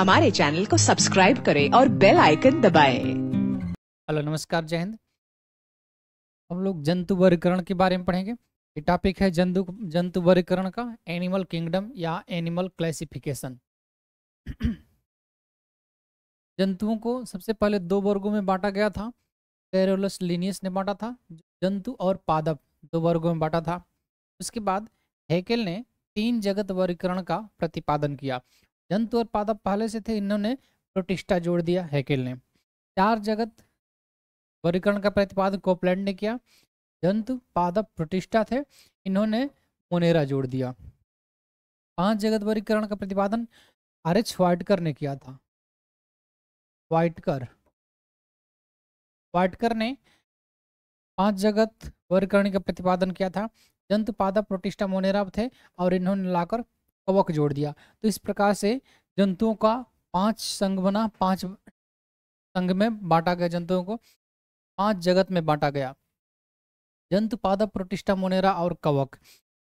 हमारे चैनल को सब्सक्राइब करें और बेल आइकन दबाएं। हेलो नमस्कार जय हिंद हम लोग जंतु वर्गीकरण के बारे में पढ़ेंगे ये टॉपिक है जंतु जंतु वर्गीकरण का एनिमल किंगडम या एनिमल क्लासिफिकेशन जंतुओं को सबसे पहले दो वर्गों में बांटा गया था पेरोलस लिनियस ने बांटा था जंतु और पादप दो वर्गों में बांटा था उसके बाद हेकेल ने तीन जगत वर्गीकरण का प्रतिपादन किया जंतु और पादप पहले से थे इन्होंने प्रोटिष्ठा जोड़ दिया हैकेल ने चार जगत वर्गीकरण का प्रतिपादन कोपलैंड ने किया जंतु पादप प्रोटिष्ठा थे इन्होंने मोनेरा जोड़ दिया पांच जगत वर्गीकरण का प्रतिपादन आर एच वाइटकर ने किया था वाइटकर वाइटकर ने पांच जगत वर्गीकरण का प्रतिपादन किया था जंतु पादप प्रोटिष्ठा मोनेरा थे और इन्होंने लाकर कवक जोड़ दिया तो इस प्रकार से जंतुओं का पांच संघ बना पांच संघ में बांटा गया जंतुओं को पांच जगत में बांटा गया जंतु पादप प्रोटिष्ठा मोनेरा और कवक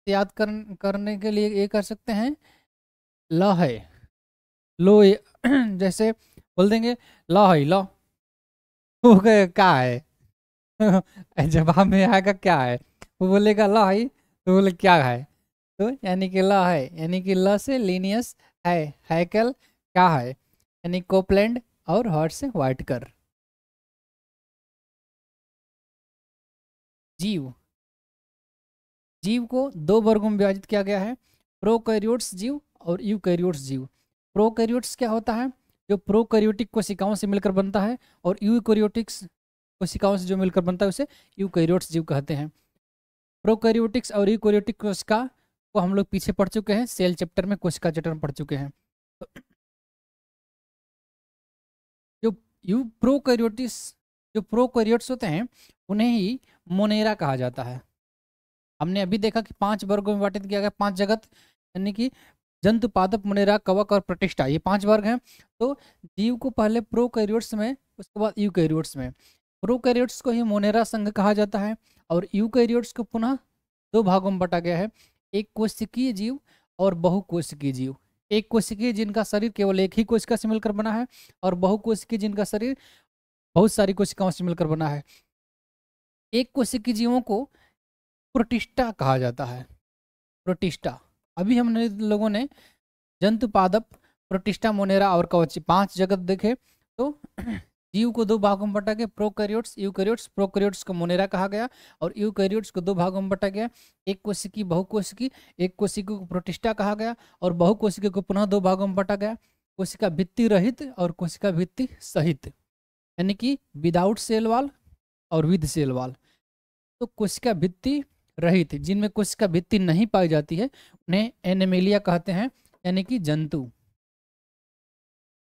याद कर, करने के लिए ये कर सकते हैं ल है लो ए, जैसे बोल देंगे ल है ल क्या है जवाब में आएगा क्या है वो बोलेगा ल है तो बोले क्या है तो यानी कि ल है यानी कि ल से लीनियस है हैकल क्या है यानी कोपलैंड और हॉट से वाइटकर जीव जीव को दो वर्गों में विभाजित किया गया है प्रोकैरियोट्स जीव और यूकैरियोट्स जीव प्रोकैरियोट्स क्या होता है जो प्रोकैरियोटिक कोशिकाओं से मिलकर बनता है और यूकैरियोटिक्स कोशिकाओं से जो मिलकर बनता है उसे यूकैरियोट्स जीव कहते हैं प्रोकैरियोटिक्स और यूकैरियोटिक कोशिका को हम लोग पीछे पढ़ चुके हैं सेल चैप्टर में कोशिका जटन पढ़ चुके हैं तो जो यू प्रोकैरियोटिस जो प्रोकैरियोट्स होते हैं उन्हें ही मोनेरा कहा जाता है हमने अभी देखा कि पांच वर्गों में विभाजित किया गया पांच जगत यानी कि जंतु पादप मुनेरा कवक और प्रतिष्ठा ये पांच वर्ग हैं तो जीव को पहले प्रो में उसके बाद यू में प्रो को ही मोनेरा संघ कहा जाता है और यू को पुनः दो भागों में बांटा गया है एक कोशिकीय जीव और बहुकोशिकीय जीव एक कोशिकीय जिनका शरीर केवल एक ही कोशिका से मिलकर बना है और बहुकोशिकीय जिनका शरीर बहुत सारी कोशिकाओं से मिलकर बना है एक कोशिकीय जीवों को प्रोटिस्टा कहा जाता है प्रोटिस्टा अभी हमने लोगों ने जंतु पादप प्रोटिस्टा मोनेरा और कवची पांच जगत देखे तो जीव को दो भागों में बटा गया प्रोकैरियोट्स यूकैरियोट्स प्रोकैरियोट्स को मोनेरा कहा गया और यूकैरियोट्स को दो भागों में बटा गया एक कोशिकी बहुकोशिकी एक कोशिकी को प्रोटिस्टा कहा गया और बहुकोशिकी को पुनः दो भागों में बटा गया कोशिका भित्ति रहित और कोशिका भित्ति सहित यानी कि विदाउट सेल वाल और विद सेल वाल तो कोशिका भित्ति रहित जिनमें कोशिका भित्ति नहीं पाई जाती है उन्हें एनेमेलिया कहते हैं यानी कि जंतु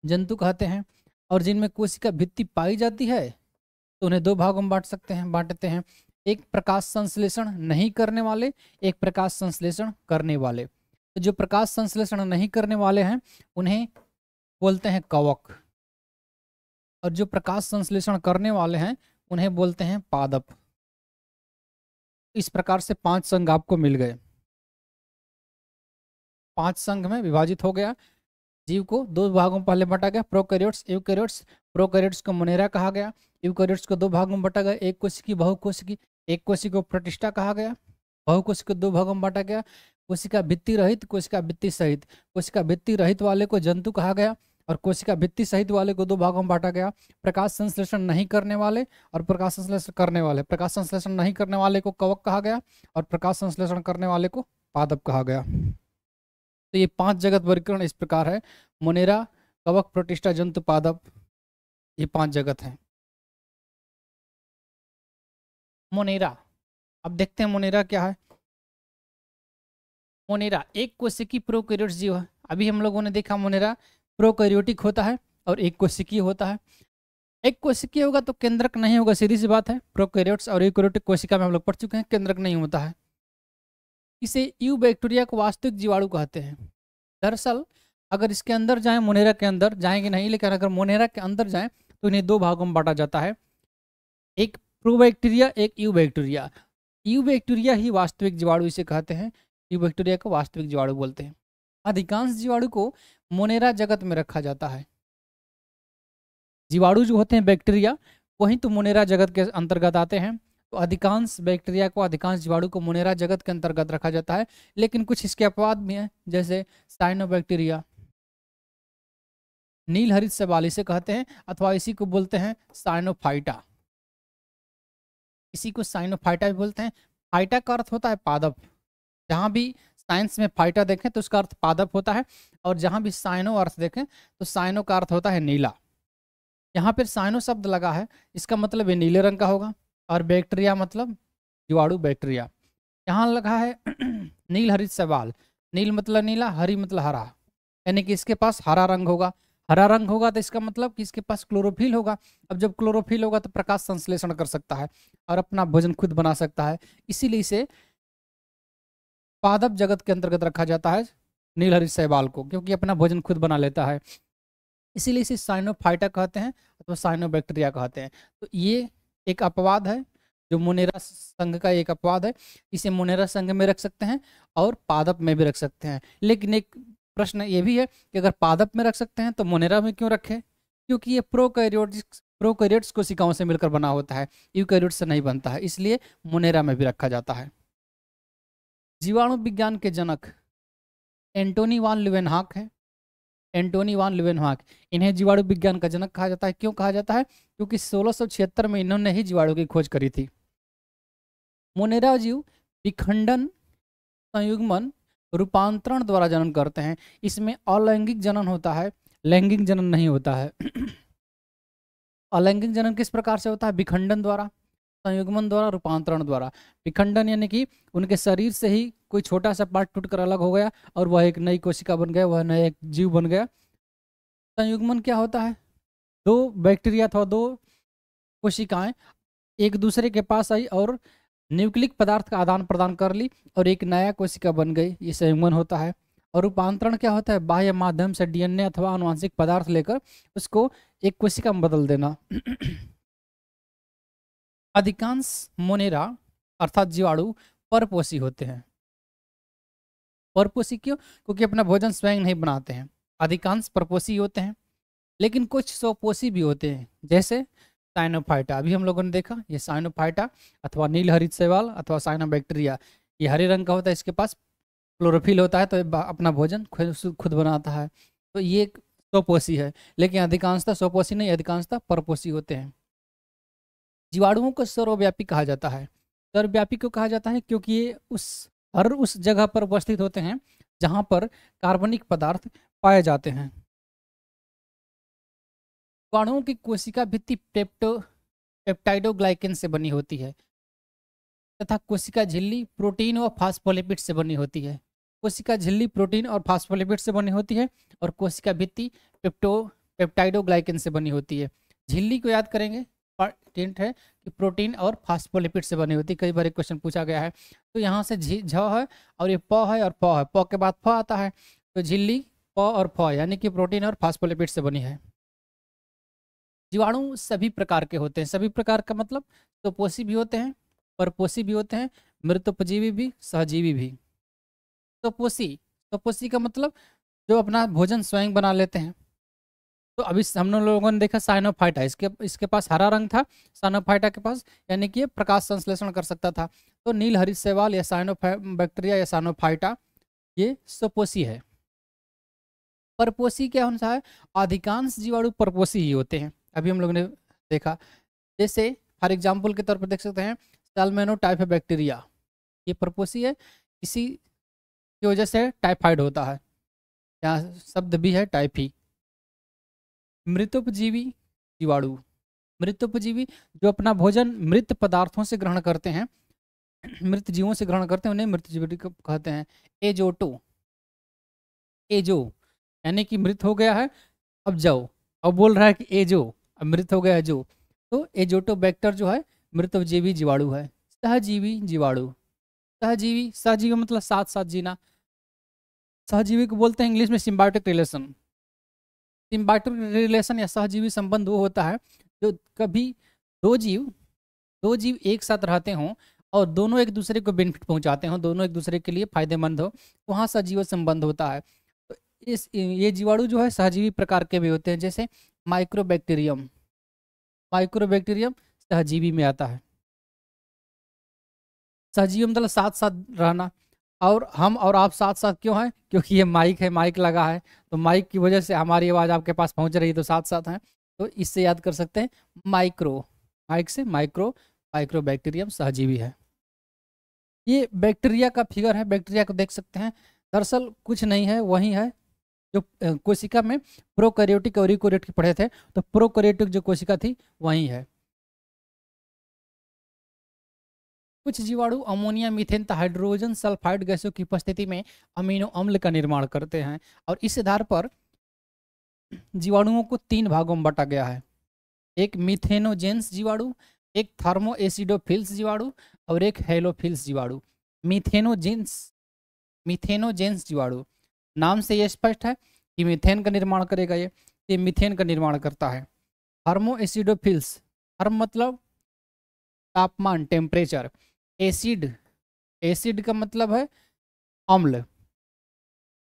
जंतु कहते हैं और जिनमें कोशिका भित्ति पाई जाती है तो उन्हें दो भागों में बांट सकते हैं बांटते हैं एक प्रकाश संश्लेषण नहीं करने वाले एक प्रकाश संश्लेषण करने वाले तो जो प्रकाश संश्लेषण नहीं करने वाले हैं उन्हें बोलते हैं कवक और जो प्रकाश संश्लेषण करने वाले हैं उन्हें बोलते हैं पादप इस प्रकार से पांच संघ आपको मिल गए पांच संघ में विभाजित हो गया जीव को दो भागों में पहले बांटा गया प्रोकैरियोट्स यूकैरियोट्स प्रोकैरियोट्स को मोनेरा कहा गया यूकैरियोट्स को दो भागों में बांटा गया एक कोशिकी बहुकोशिकी एक कोशिकी को प्रतिष्ठा कहा गया बहुकोशिकी को दो भागों में बांटा गया कोशिका भित्ति रहित कोशिका भित्ति सहित कोशिका भित्ति रहित वाले को जंतु कहा गया और कोशिका भित्ति सहित वाले को दो भागों में बांटा गया प्रकाश संश्लेषण नहीं करने वाले और प्रकाश संश्लेषण करने वाले प्रकाश संश्लेषण नहीं करने वाले को कवक कहा गया और प्रकाश संश्लेषण करने वाले को पादप कहा गया तो ये पांच जगत वर्गीकरण इस प्रकार है मोनेरा कवक प्रतिष्ठा जंतु पादप ये पांच जगत हैं मोनेरा अब देखते हैं मोनेरा क्या है मोनेरा एक कोशिकी प्रोकैरियोट जीव है अभी हम लोगों ने देखा मोनेरा प्रोकैरियोटिक होता है और एक कोशिकीय होता है एक कोशिकीय होगा तो केंद्रक नहीं होगा सीधी सी बात है प्रोकैरियोट्स और यूकैरियोटिक कोशिका में हम लोग पढ़ चुके हैं केंद्रक नहीं होता है इसे यू बैक्टीरिया को वास्तविक जीवाणु कहते हैं दरअसल अगर इसके अंदर जाए मोनेरा के अंदर जाएंगे नहीं लेकिन अगर मोनेरा के अंदर जाए तो इन्हें दो भागों में बांटा जाता है एक प्रो बैक्टीरिया एक यू बैक्टीरिया यू बैक्टीरिया ही वास्तविक जीवाणु इसे कहते हैं यू बैक्टीरिया को वास्तविक जीवाणु बोलते हैं अधिकांश जीवाणु को मोनेरा जगत में रखा जाता है जीवाणु जो होते हैं बैक्टीरिया वही तो मोनेरा जगत के अंतर्गत आते हैं तो अधिकांश बैक्टीरिया को अधिकांश जीवाणु को मुनेरा जगत के अंतर्गत रखा जाता है लेकिन कुछ इसके अपवाद भी हैं जैसे साइनो बैक्टीरिया नील हरित सवाल इसे कहते हैं अथवा इसी को बोलते हैं साइनोफाइटा इसी को साइनोफाइटा भी बोलते हैं फाइटा का अर्थ होता है पादप जहाँ भी साइंस में फाइटा देखें तो उसका अर्थ पादप होता है और जहाँ भी साइनो अर्थ देखें तो साइनो का अर्थ होता है नीला यहाँ पर साइनो शब्द लगा है इसका मतलब ये नीले रंग का होगा और बैक्टीरिया मतलब जीवाणु बैक्टीरिया यहाँ लगा है नील हरित सवाल नील मतलब नीला हरी मतलब हरा यानी कि इसके पास हरा रंग होगा हरा रंग होगा तो इसका मतलब कि इसके पास क्लोरोफिल होगा अब जब क्लोरोफिल होगा तो प्रकाश संश्लेषण कर सकता है और अपना भोजन खुद बना सकता है इसीलिए इसे पादप जगत के अंतर्गत रखा जाता है नीलहरित सहवाल को क्योंकि अपना भोजन खुद बना लेता है इसीलिए इसे साइनोफाइटा कहते हैं अथवा तो साइनोबैक्टीरिया कहते हैं तो ये एक अपवाद है जो मुनेरा संघ का एक अपवाद है इसे मुनेरा संघ में रख सकते हैं और पादप में भी रख सकते हैं लेकिन एक प्रश्न ये भी है कि अगर पादप में रख सकते हैं तो मुनेरा में क्यों रखें क्योंकि ये प्रोकैरियोटिक्स प्रोकैरियोट्स को सिकाओं से मिलकर बना होता है यूकैरियोट्स से नहीं बनता है इसलिए मुनेरा में भी रखा जाता है जीवाणु विज्ञान के जनक एंटोनी वान लिवेनहाक है एंटोनी वान लिवेनहाक इन्हें जीवाणु विज्ञान का जनक कहा जाता है क्यों कहा जाता है क्योंकि सोलह में इन्होंने ही जीवाणु की खोज करी थी मोनेरा जीव विखंडन संयुग्मन रूपांतरण द्वारा जनन करते हैं इसमें अलैंगिक जनन होता है लैंगिक जनन नहीं होता है अलैंगिक जनन किस प्रकार से होता है विखंडन द्वारा संयुग्मन द्वारा रूपांतरण द्वारा विखंडन यानी कि उनके शरीर से ही कोई छोटा सा पार्ट टूटकर अलग हो गया और वह एक नई कोशिका बन गया वह नया एक जीव बन गया संयुग्मन क्या होता है दो बैक्टीरिया अथवा दो कोशिकाएं एक दूसरे के पास आई और न्यूक्लिक पदार्थ का आदान प्रदान कर ली और एक नया कोशिका बन गई ये संयुग्मन होता है और रूपांतरण क्या होता है बाह्य माध्यम से डीएनए अथवा अनुवांशिक पदार्थ लेकर उसको एक कोशिका में बदल देना अधिकांश मोनेरा अर्थात जीवाणु परपोषी होते हैं परपोषी क्यों क्योंकि अपना भोजन स्वयं नहीं बनाते हैं अधिकांश परपोषी होते हैं लेकिन कुछ स्वपोषी भी होते हैं जैसे साइनोफाइटा अभी हम लोगों ने देखा ये साइनोफाइटा अथवा नील हरित सेवाल अथवा साइनोबैक्टीरिया ये हरे रंग का होता है इसके पास क्लोरोफिल होता है तो अपना भोजन खुद बनाता है तो ये स्वपोषी है लेकिन अधिकांशता स्वपोषी नहीं अधिकांशता परपोषी होते हैं जीवाणुओं को सर्वव्यापी कहा जाता है सर्वव्यापी क्यों कहा जाता है क्योंकि ये उस हर उस जगह पर उपस्थित होते हैं जहाँ पर कार्बनिक पदार्थ पाए जाते हैं जीवाणुओं की कोशिका भित्ति पेप्टो पेप्टाइडोग्लाइकन से बनी होती है तथा कोशिका झिल्ली प्रोटीन और फास्फोलिपिड से बनी होती है कोशिका झिल्ली प्रोटीन और फास्फोलिपिड से बनी होती है और कोशिका भित्ति पेप्टो पेप्टाइडोग्लाइकन से बनी होती है झिल्ली को याद करेंगे पार्टेंट है कि प्रोटीन और फास्फोलिपिड से बनी होती है कई बार एक क्वेश्चन पूछा गया है तो यहाँ से झी झ है और ये प है और प है प के बाद फ आता है तो झिल्ली प और फ यानी कि प्रोटीन और फास्फोलिपिड से बनी है जीवाणु सभी प्रकार के होते हैं सभी प्रकार का मतलब तो पोषी भी होते हैं परपोषी भी होते हैं मृतोपजीवी भी सहजीवी भी तो पोषी तो पोषी का मतलब जो अपना भोजन स्वयं बना लेते हैं तो अभी हम लोगों ने देखा साइनोफाइटा इसके इसके पास हरा रंग था साइनोफाइटा के पास यानी कि ये प्रकाश संश्लेषण कर सकता था तो नील हरित सेवाल या साइनोफा बैक्टीरिया या साइनोफाइटा ये सपोसी है परपोसी क्या अनुसार अधिकांश जीवाणु परपोसी ही होते हैं अभी हम लोग ने देखा जैसे फॉर एग्जाम्पल के तौर पर देख सकते हैं सालमेनो टाइप बैक्टीरिया ये परपोसी है इसी की वजह से टाइफाइड होता है यहाँ शब्द भी है टाइफी मृतोपजीवी जीवाणु मृतोपजीवी जो अपना भोजन मृत पदार्थों से ग्रहण करते हैं मृत जीवों से ग्रहण करते हैं उन्हें जीवी कहते हैं एजोटो एजो यानी कि मृत हो गया है अब जाओ अब बोल रहा है कि एजो अब मृत हो गया है जो तो एजोटो बैक्टर जो है मृतजीवी जीवाणु है सहजीवी जीवाणु सहजीवी सहजीवी मतलब साथ साथ जीना सहजीवी को बोलते हैं इंग्लिश में सिम्बायोटिक रिलेशन सिम्बाटिक रिलेशन या सहजीवी संबंध वो होता है जो कभी दो जीव दो जीव एक साथ रहते हों और दोनों एक दूसरे को बेनिफिट पहुंचाते हों दोनों एक दूसरे के लिए फायदेमंद हो वहाँ सजीव संबंध होता है तो इस ये जीवाणु जो है सहजीवी प्रकार के भी होते हैं जैसे माइक्रोबैक्टीरियम माइक्रोबैक्टीरियम सहजीवी में आता है सहजीवी मतलब साथ साथ रहना और हम और आप साथ साथ क्यों हैं क्योंकि ये माइक है माइक लगा है तो माइक की वजह से हमारी आवाज़ आपके पास पहुंच रही है तो साथ साथ हैं तो इससे याद कर सकते हैं माइक्रो माइक से माइक्रो माइक्रो बैक्टीरियम सहजीवी है ये बैक्टीरिया का फिगर है बैक्टीरिया को देख सकते हैं दरअसल कुछ नहीं है वही है जो कोशिका में प्रोकैरियोटिक और यूकोरियोटिक पढ़े थे तो प्रोकैरियोटिक जो कोशिका थी वही है कुछ जीवाणु अमोनिया मीथेन तथा हाइड्रोजन सल्फाइड गैसों की उपस्थिति में अमीनो अम्ल का निर्माण करते हैं और इस आधार पर जीवाणुओं को तीन भागों में बांटा गया है एक मिथेनोजेंस जीवाणु एक थर्मो एसिडोफिल्स जीवाणु और एक हेलोफिल्स जीवाणु मिथेनोजेंस मिथेनोजेंस जीवाणु नाम से यह स्पष्ट है कि मिथेन का निर्माण करेगा ये ये मिथेन का निर्माण करता है थर्मो एसिडोफिल्स थर्म मतलब तापमान टेम्परेचर एसिड एसिड का मतलब है अम्ल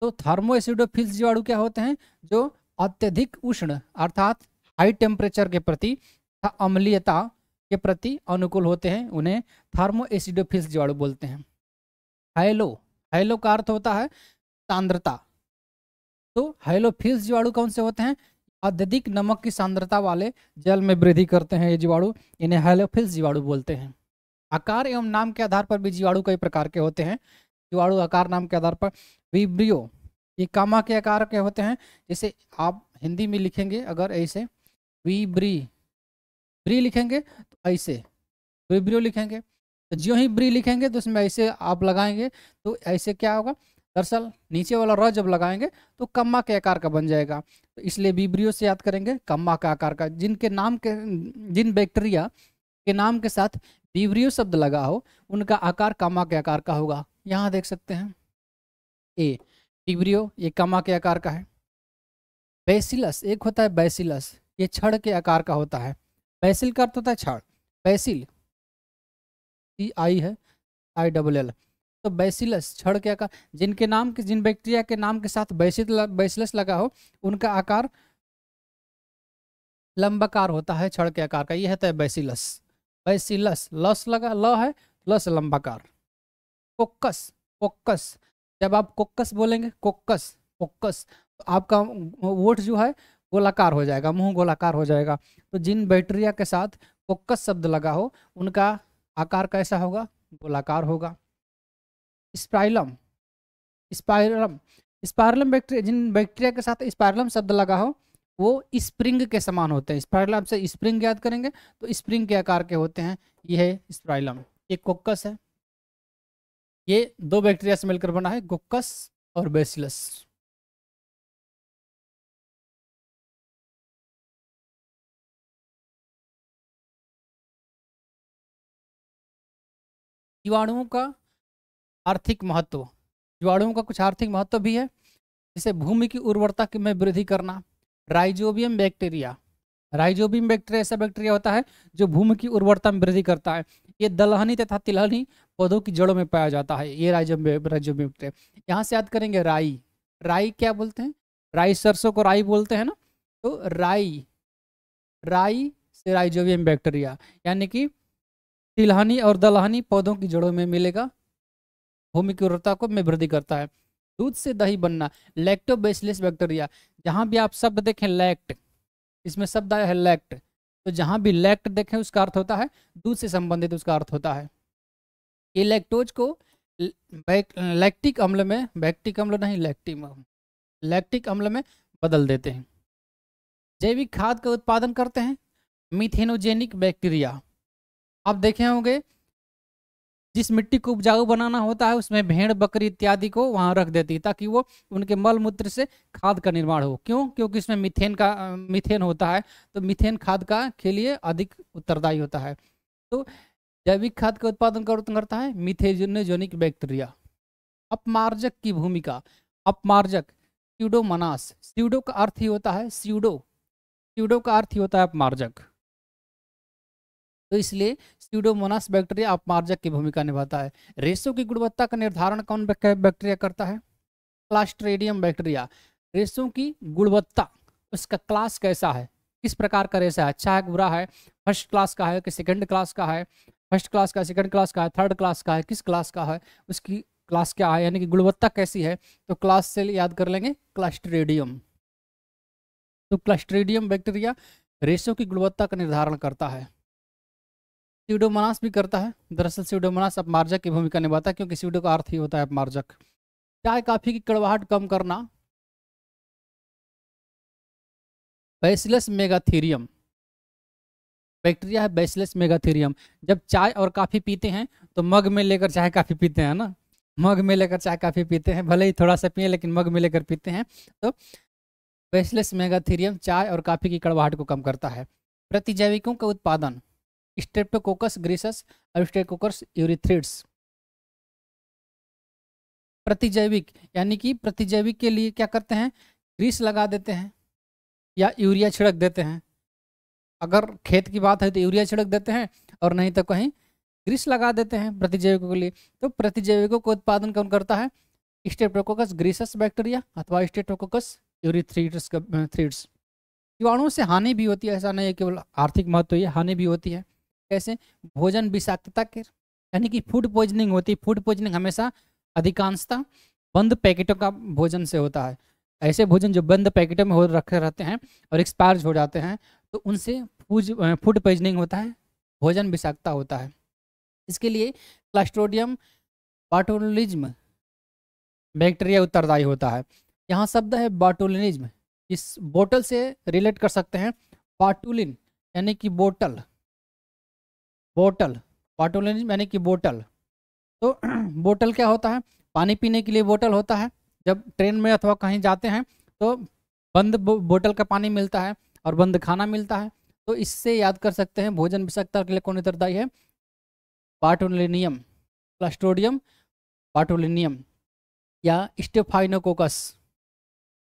तो थर्मो एसिडोफिल्स जीवाणु क्या होते हैं जो अत्यधिक उष्ण अर्थात हाई टेम्परेचर के प्रति अम्लीयता के प्रति अनुकूल होते हैं उन्हें थर्मो एसिडोफिल्स जीवाणु बोलते हैं हैलो हैलो का अर्थ होता है सांद्रता तो हैलोफिल्स जीवाणु कौन से होते हैं अत्यधिक नमक की सांद्रता वाले जल में वृद्धि करते हैं ये जीवाणु इन्हें हैलोफिल्स जीवाणु बोलते हैं आकार एवं नाम के आधार पर भी जीवाणु कई प्रकार के होते हैं जीवाणु आकार नाम के आधार पर विब्रियो ये कामा के आकार के होते हैं जैसे आप हिंदी में लिखेंगे अगर ऐसे विब्री ब्री लिखेंगे तो ऐसे विब्रियो लिखेंगे तो ज्यों ही ब्री लिखेंगे तो उसमें ऐसे आप लगाएंगे तो ऐसे क्या होगा दरअसल नीचे वाला र जब लगाएंगे तो कम्मा के आकार का बन जाएगा तो इसलिए बीब्रियो से याद करेंगे कम्मा के आकार का जिनके नाम के जिन बैक्टीरिया के नाम के साथ विवरीय शब्द लगा हो उनका आकार कमा के आकार का होगा यहाँ देख सकते हैं ए टिब्रियो ये कामा के आकार का है बैसिलस एक होता है बैसिलस ये छड़ के आकार का होता है बैसिल का अर्थ होता है छड़ बैसिल सी आई है आई डबल एल तो बैसिलस छड़ के आकार जिनके नाम के जिन बैक्टीरिया के नाम के साथ बैसिल बैसिलस लगा हो उनका आकार लंबाकार होता है छड़ के आकार का होता है बैसिलस वैसी लस लस लगा ल है लस लंबाकार कोक्कस कोक्कस जब आप कोक्कस बोलेंगे कोक्कस कोक्कस तो आपका वोट जो है गोलाकार हो जाएगा मुंह गोलाकार हो जाएगा तो जिन बैक्टीरिया के साथ कोक्कस शब्द लगा हो उनका आकार कैसा होगा गोलाकार होगा स्पाइलम स्पायरम स्पायरलम बैक्टीरिया जिन बैक्टीरिया के साथ स्पायरलम शब्द लगा हो वो स्प्रिंग के समान होते हैं स्प्राइलम से स्प्रिंग याद करेंगे तो स्प्रिंग के आकार के होते हैं ये है स्प्राइलम ये कोक्कस है ये दो बैक्टीरिया से मिलकर बना है गोक्कस और बेसिलस जीवाणुओं का आर्थिक महत्व जीवाणुओं का कुछ आर्थिक महत्व भी है जैसे भूमि की उर्वरता में वृद्धि करना राइजोबियम बैक्टीरिया राइजोबियम बैक्टीरिया ऐसा बैक्टीरिया होता है जो भूमि की उर्वरता में वृद्धि करता है ये दलहनी तथा तिलहनी पौधों की जड़ों में पाया जाता है ये राइजोबियम बैक्टेरिया यहाँ से याद करेंगे राई राई क्या बोलते हैं राई सरसों को राई बोलते हैं ना तो राई राई से राइजोबियम बैक्टीरिया यानी कि तिलहनी और दलहनी पौधों की जड़ों में मिलेगा भूमि की उर्वरता को में वृद्धि करता है दूध से दही बनना लैक्टोबेसिलस बैक्टीरिया जहाँ भी आप शब्द देखें लैक्ट इसमें शब्द आया है लैक्ट तो जहाँ भी लैक्ट देखें उसका अर्थ होता है दूध से संबंधित उसका अर्थ होता है ये लैक्टोज को लैक्टिक अम्ल में बैक्टिक अम्ल नहीं लैक्टिक लैक्टिक अम्ल में बदल देते हैं जैविक खाद का उत्पादन करते हैं मिथेनोजेनिक बैक्टीरिया आप देखे होंगे जिस मिट्टी को उपजाऊ बनाना होता है उसमें भेड़ बकरी इत्यादि को वहाँ रख देती है ताकि वो उनके मल मूत्र से खाद का निर्माण हो क्यों क्योंकि इसमें मिथेन का मिथेन होता है तो मिथेन खाद का के लिए अधिक उत्तरदायी होता है तो जैविक खाद का उत्पादन करता है मिथेजोनिक बैक्टीरिया अपमार्जक की भूमिका अपमार्जक मनास सीडो का अर्थ ही होता है सीडो सीडो का अर्थ ही होता है अपमार्जक तो इसलिए स्टूडोमोनास बैक्टीरिया अपमार्जक की भूमिका निभाता है रेशो की गुणवत्ता का निर्धारण कौन बैक्टीरिया करता है क्लास्ट्रेडियम बैक्टीरिया रेशों की गुणवत्ता उसका क्लास कैसा है किस प्रकार का रेशा है अच्छा है बुरा है फर्स्ट क्लास का है कि सेकेंड क्लास का है फर्स्ट क्लास का सेकंड क्लास का है थर्ड क्लास का है किस क्लास का है उसकी क्लास क्या है यानी कि गुणवत्ता कैसी है तो क्लास से याद कर लेंगे क्लास्ट्रेडियम तो क्लास्ट्रेडियम बैक्टीरिया रेशों की गुणवत्ता का निर्धारण करता है सीडोमोनास भी करता है दरअसल सीडोमोनास अपमार्जक की भूमिका निभाता है क्योंकि सीडो का अर्थ ही होता है अपमार्जक चाय काफ़ी की कड़वाहट कम करना बैसिलस मेगाथीरियम बैक्टीरिया है बैसिलस मेगाथीरियम जब चाय और काफ़ी पीते हैं तो मग में लेकर चाय काफ़ी पीते हैं ना मग में लेकर चाय काफ़ी पीते हैं भले ही थोड़ा सा पिए लेकिन मग में लेकर पीते हैं तो बैसिलस मेगाथीरियम चाय और काफ़ी की कड़वाहट को कम करता है प्रतिजैविकों का उत्पादन स्ट्रेप्टोकोकस ग्रीसस और स्टेकोकस यूरिथ्रिड्स प्रतिजैविक यानी कि प्रतिजैविक के लिए क्या करते हैं ग्रीस लगा देते हैं या यूरिया छिड़क देते हैं अगर खेत की बात है तो यूरिया छिड़क देते हैं और नहीं तो कहीं ग्रीस लगा देते हैं प्रतिजैविकों के लिए तो प्रतिजैविकों को उत्पादन कौन करता है स्टेप्टोकोकस ग्रीसस बैक्टीरिया अथवा स्टेप्टोकोकस यूरिथ्रीड्स थ्रीड्स कीटाणुओं से हानि भी होती है ऐसा नहीं है केवल आर्थिक महत्व तो ये हानि भी होती है कैसे भोजन विषाक्तता के यानी कि फूड पॉइजनिंग होती है फूड पॉइजनिंग हमेशा अधिकांशता बंद पैकेटों का भोजन से होता है ऐसे भोजन जो बंद पैकेटों में हो रखे रहते हैं और एक्सपायर हो जाते हैं तो उनसे फूज फूड पॉइजनिंग होता है भोजन विषाक्तता होता है इसके लिए क्लास्ट्रोडियम बाटोलिज्म बैक्टीरिया उत्तरदायी होता है यहाँ शब्द है बाटोलिनिज्म इस बोटल से रिलेट कर सकते हैं बाटुलिन यानी कि बोटल बोटल बॉटल यानी कि बोटल तो बोटल क्या होता है पानी पीने के लिए बोटल होता है जब ट्रेन में अथवा कहीं जाते हैं तो बंद बोटल का पानी मिलता है और बंद खाना मिलता है तो इससे याद कर सकते हैं भोजन विषकता के लिए कौन उत्तरदायी है पाटोलिनियम क्लस्टोडियम पाटोलिनियम या स्टेफाइनोकोकस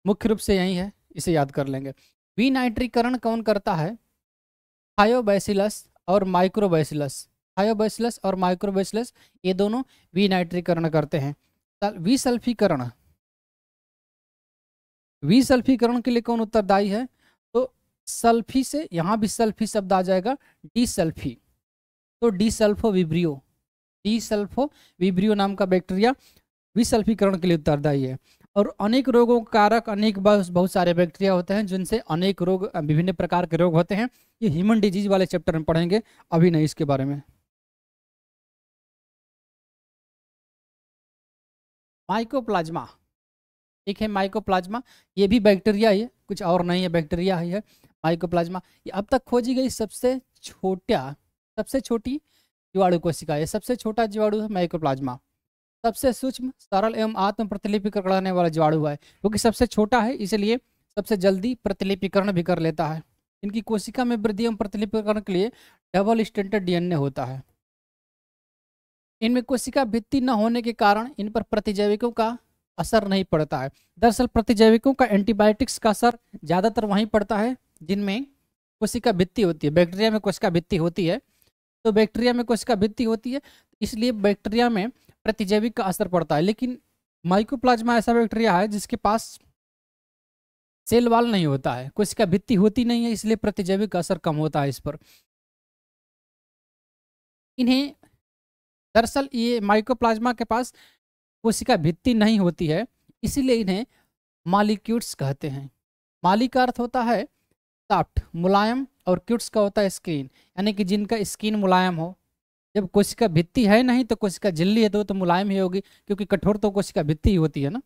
मुख्य रूप से यही है इसे याद कर लेंगे विनाइट्रीकरण कौन करता है हायोबैसिलस और माइक्रोबैसिलस हायोबैसिलस और माइक्रोबैसिलस ये दोनों विनाइट्रीकरण करते हैं विसल्फीकरण विसल्फीकरण के लिए कौन उत्तरदायी है तो सल्फी से यहाँ भी सल्फी शब्द आ जाएगा डीसल्फी तो डीसल्फो विब्रियो डीसल्फो विब्रियो नाम का बैक्टीरिया विसल्फीकरण के लिए उत्तरदायी है और अनेक रोगों का कारक अनेक बहुत सारे बैक्टीरिया होते हैं जिनसे अनेक रोग विभिन्न प्रकार के रोग होते हैं ये ह्यूमन डिजीज वाले चैप्टर में पढ़ेंगे अभी नहीं इसके बारे में माइकोप्लाज्मा एक है माइकोप्लाज्मा ये भी बैक्टीरिया ही है कुछ और नहीं है बैक्टीरिया ही है माइकोप्लाज्मा ये अब तक खोजी गई सबसे छोटा सबसे छोटी जीवाणु कोशिका है सबसे छोटा जीवाणु है माइकोप्लाज्मा सबसे सूक्ष्म सरल एवं आत्म प्रतिलिपिकाने वाला जीवाणु है क्योंकि सबसे छोटा है इसलिए सबसे जल्दी प्रतिलिपिकरण भी कर लेता है इनकी कोशिका में वृद्धि एवं प्रतिलिपिकरण के लिए डबल स्टैंडर्ड डीएनए होता है इनमें कोशिका भित्ति न होने के कारण इन पर प्रतिजैविकों का असर नहीं पड़ता है दरअसल प्रतिजैविकों का एंटीबायोटिक्स का असर ज़्यादातर वहीं पड़ता है जिनमें कोशिका भित्ति होती है बैक्टीरिया में कोशिका भित्ति होती है तो बैक्टीरिया में कोशिका भित्ति होती है इसलिए बैक्टीरिया में प्रतिजैविक का असर पड़ता है लेकिन माइकोप्लाज्मा ऐसा बैक्टीरिया है जिसके पास सेल वाल नहीं होता है कोशिका भित्ति होती नहीं है इसलिए प्रतिजैविक का असर कम होता है इस पर इन्हें दरअसल ये माइकोप्लाज्मा के पास कोशिका भित्ति नहीं होती है इसीलिए इन्हें मालिक्यूट्स कहते हैं माली का अर्थ होता है सॉफ्ट मुलायम और क्यूट्स का होता है स्किन यानी कि जिनका स्किन मुलायम हो जब कोशिका भित्ति है नहीं तो कोशिका झिल्ली है तो तो मुलायम ही होगी क्योंकि कठोर तो कोशिका भित्ति ही होती है ना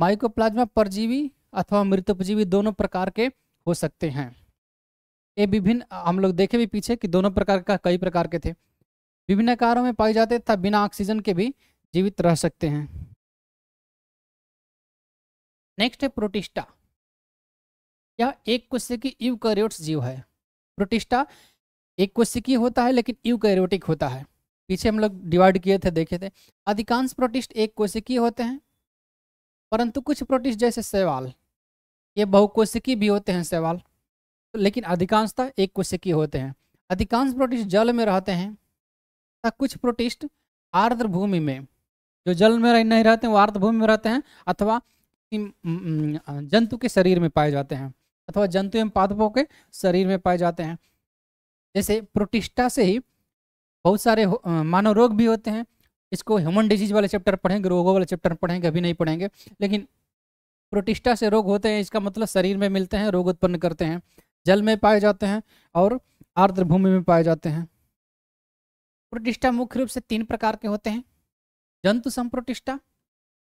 माइकोप्लाज्मा परजीवी अथवा मृतुपजीवी दोनों प्रकार के हो सकते हैं ये विभिन्न हम लोग देखे भी पीछे कि दोनों प्रकार का कई प्रकार के थे विभिन्न आकारों में पाए जाते तथा बिना ऑक्सीजन के भी जीवित रह सकते हैं नेक्स्ट है प्रोटिस्टा यह एक कुश्ते की यूकैरियोट्स जीव है प्रोटिस्टा एक कोशिकीय होता है लेकिन यूकैरियोटिक होता है पीछे हम लोग डिवाइड किए थे देखे थे अधिकांश प्रोटिस्ट एक कोशिकीय होते हैं परंतु कुछ प्रोटिस्ट जैसे सेवाल ये बहुकोशिकीय भी होते हैं सेवाल लेकिन अधिकांशतः एक कोशिकीय होते हैं अधिकांश प्रोटिस्ट जल में रहते हैं तथा कुछ प्रोटिस्ट आर्द्र भूमि में जो जल में नहीं रहते हैं वो आर्द्र भूमि में रहते हैं अथवा जंतु के शरीर में पाए जाते हैं अथवा जंतु एवं पादपों के शरीर में पाए जाते हैं जैसे प्रोटिस्टा से ही बहुत सारे मानव रोग भी होते हैं इसको ह्यूमन डिजीज वाले चैप्टर पढ़ेंगे रोगों वाले चैप्टर पढ़ेंगे अभी नहीं पढ़ेंगे लेकिन प्रोटिस्टा से रोग होते हैं इसका मतलब शरीर में मिलते हैं रोग उत्पन्न करते हैं जल में पाए जाते हैं और आर्द्र भूमि में पाए जाते हैं प्रोटिस्टा मुख्य रूप से तीन प्रकार के होते हैं जंतु संप्रोटिष्ठा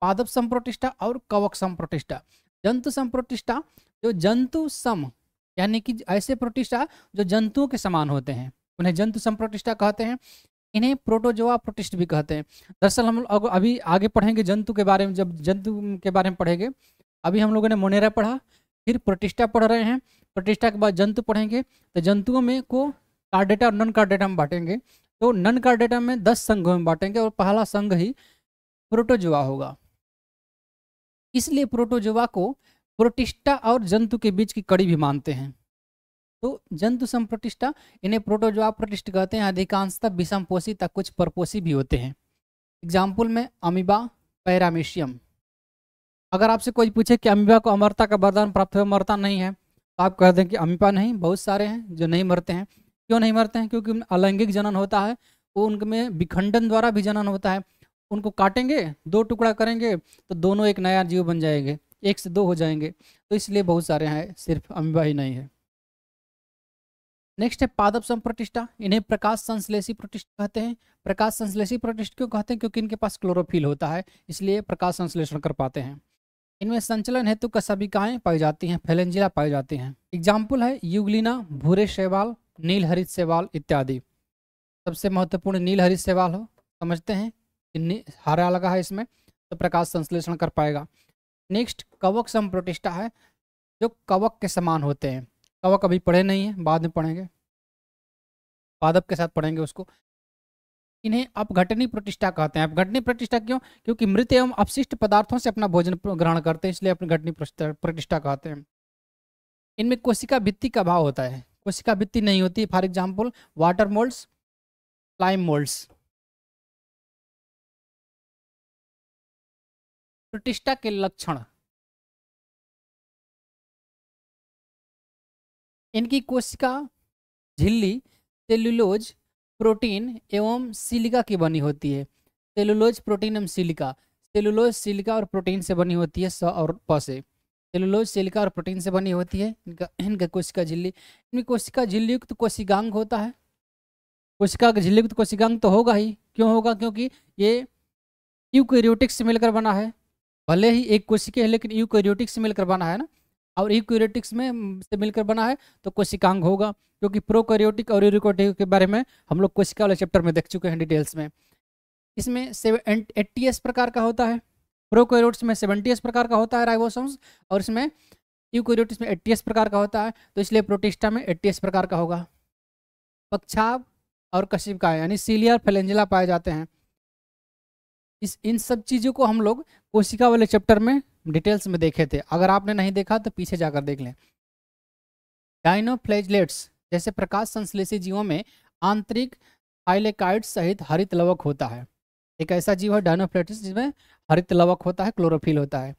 पादप संप्रोटिष्ठा और कवक संप्रोटिष्ठा जंतु संप्रोटिष्ठा जो जंतु सम यानी कि ऐसे प्रोटिस्टा जो जंतुओं के समान होते हैं उन्हें जंतु संप्रोटिस्टा कहते हैं इन्हें प्रोटोजोआ प्रोटिस्ट भी कहते हैं दरअसल हम लोग अभी आगे पढ़ेंगे जंतु के बारे में जब जंतु के बारे में पढ़ेंगे अभी हम लोगों ने मोनेरा पढ़ा फिर प्रोटिस्टा पढ़ रहे हैं प्रोटिस्टा के बाद जंतु पढ़ेंगे तो जंतुओं में को कार्डेटा और नन कार्डेटा में बांटेंगे तो नन कार्डेटा में दस संघों में बांटेंगे और पहला संघ ही प्रोटोजोआ होगा इसलिए प्रोटोजोआ को प्रोटिष्ठा और जंतु के बीच की कड़ी भी मानते हैं तो जंतु संप्रतिष्ठा इन्हें प्रोटोजोआ प्रतिष्ठ कहते हैं अधिकांशतः विषमपोषी तक कुछ परपोषी भी होते हैं एग्जाम्पल में अमीबा पैरामेशियम अगर आपसे कोई पूछे कि अमीबा को अमरता का वरदान प्राप्त हुआ मरता नहीं है तो आप कह दें कि अमीबा नहीं बहुत सारे हैं जो नहीं मरते हैं क्यों नहीं मरते हैं क्योंकि अलैंगिक जनन होता है वो उनमें विखंडन द्वारा भी जनन होता है उनको काटेंगे दो टुकड़ा करेंगे तो दोनों एक नया जीव बन जाएंगे एक से दो हो जाएंगे तो इसलिए बहुत सारे हैं सिर्फ अम्बा ही नहीं है नेक्स्ट है पादप सम प्रतिष्ठा इन्हें प्रकाश संश्लेषी प्रतिष्ठा कहते हैं प्रकाश संश्लेषी प्रतिष्ठ क्यों कहते हैं क्योंकि इनके पास क्लोरोफिल होता है इसलिए प्रकाश संश्लेषण कर पाते हैं इनमें संचलन हेतु कसबिकाएं पाई जाती हैं फैलेंजिला पाई जाती हैं एग्जाम्पल है युगलिना भूरे शैवाल नील हरित शैवाल इत्यादि सबसे महत्वपूर्ण नील हरित शैवाल हो समझते हैं हरा लगा है इसमें तो प्रकाश संश्लेषण कर पाएगा नेक्स्ट कवक सम प्रोटिस्टा है जो कवक के समान होते हैं कवक अभी पढ़े नहीं है बाद में पढ़ेंगे पादप के साथ पढ़ेंगे उसको इन्हें अपघटनी प्रतिष्ठा कहते हैं अपघटनी प्रतिष्ठा क्यों क्योंकि मृत एवं अपशिष्ट पदार्थों से अपना भोजन ग्रहण करते हैं इसलिए अपनी घटनी प्रतिष्ठा कहते हैं इनमें कोशिका भित्ति का अभाव होता है कोशिका भित्ति नहीं होती for example water moulds lime moulds प्रतिष्ठा के लक्षण इनकी कोशिका झिल्ली सेलुलोज प्रोटीन एवं सिलिका की बनी होती है सेलुलोज प्रोटीन एवं सिलिका सेलुलोज सिलिका और प्रोटीन से बनी होती है स और प से सेलुलोज सिलिका और प्रोटीन से बनी होती है इनका इनका कोशिका झिल्ली इनकी कोशिका झिल्ली युक्त कोशिकांग होता है कोशिका झिल्ली युक्त कोशिकांग तो होगा ही क्यों होगा क्योंकि ये यूक्रियोटिक्स से मिलकर बना है भले ही एक कोशिका है लेकिन यूकैरियोटिक से मिलकर बना है ना और यूकैरियोटिक्स में से मिलकर बना है तो कोशिकांग होगा क्योंकि प्रोकैरियोटिक और यूरिकोटिक के बारे में हम लोग कोशिका वाले चैप्टर में देख चुके हैं डिटेल्स में इसमें सेवन एट्टी एस प्रकार का होता है प्रोकैरियोट्स में सेवेंटी एस प्रकार का होता है राइबोसोम्स और इसमें यूकैरियोटिक्स में एट्टी एस प्रकार का होता है तो इसलिए प्रोटिस्टा में एट्टी एस प्रकार का होगा पक्षाव और कशिपका यानी सीलियर फेलेंजिला पाए जाते हैं इस इन सब चीज़ों को हम लोग कोशिका वाले चैप्टर में डिटेल्स में देखे थे अगर आपने नहीं देखा तो पीछे जाकर देख लें डाइनोफ्लेजलेट्स जैसे प्रकाश संश्लेषी जीवों में आंतरिक हाइलेकाइड सहित हरित लवक होता है एक ऐसा जीव है डाइनोफ्लेटिस जिसमें हरित लवक होता है क्लोरोफिल होता है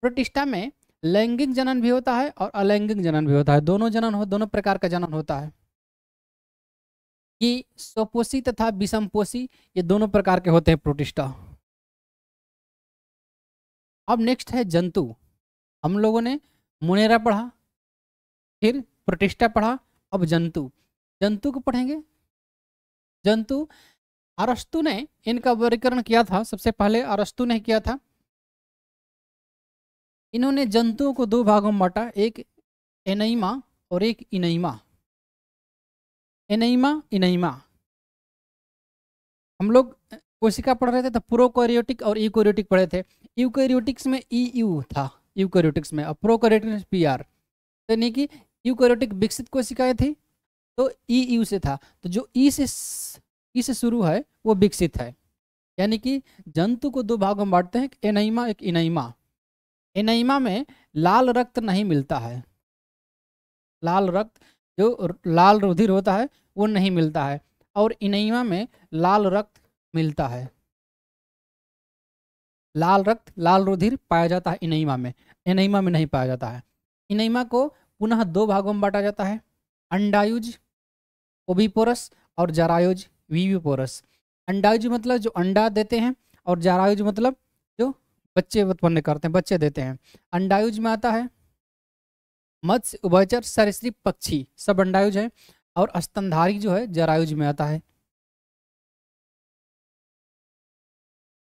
प्रोटिस्टा में लैंगिक जनन भी होता है और अलैंगिक जनन भी होता है दोनों जनन हो दोनों प्रकार का जनन होता है कि स्वपोषी तथा विषमपोषी ये दोनों प्रकार के होते हैं प्रोटिस्टा अब नेक्स्ट है जंतु हम लोगों ने मुनेरा पढ़ा फिर प्रतिष्ठा पढ़ा अब जंतु जंतु को पढ़ेंगे जंतु अरस्तु ने इनका वर्गीकरण किया था सबसे पहले अरस्तु ने किया था इन्होंने जंतुओं को दो भागों में बांटा एक एनईमा और एक इनईमा एनईमा इनईमा हम लोग कोशिका पढ़ रहे थे तो प्रोकैरियोटिक और यूकोरियोटिक पढ़े थे यूकोरियोटिक्स में ई यू था यूकोरियोटिक्स में और में पी आर तो यानी कि यूकोरियोटिक विकसित कोशिकाएं थी तो ई यू से था तो जो ई से ई से शुरू है वो विकसित है यानी कि जंतु को दो भागों में बांटते हैं एनईमा एक इनईमा एनईमा में लाल रक्त नहीं मिलता है लाल रक्त जो लाल रुधिर होता है वो नहीं मिलता है और इनैमा में लाल रक्त मिलता है लाल रक्त लाल रुधिर पाया जाता है इनैमा में एनैमा में नहीं पाया जाता है इनैमा को पुनः दो भागों में बांटा जाता है अंडायुज ओबीपोरस और जरायुज वीवीपोरस अंडायुज मतलब जो अंडा देते हैं और जरायुज मतलब जो बच्चे उत्पन्न करते हैं बच्चे देते हैं अंडायुज में आता है मत्स्य उभयचर सरसरी पक्षी सब अंडायुज है और स्तनधारी जो है जरायुज में आता है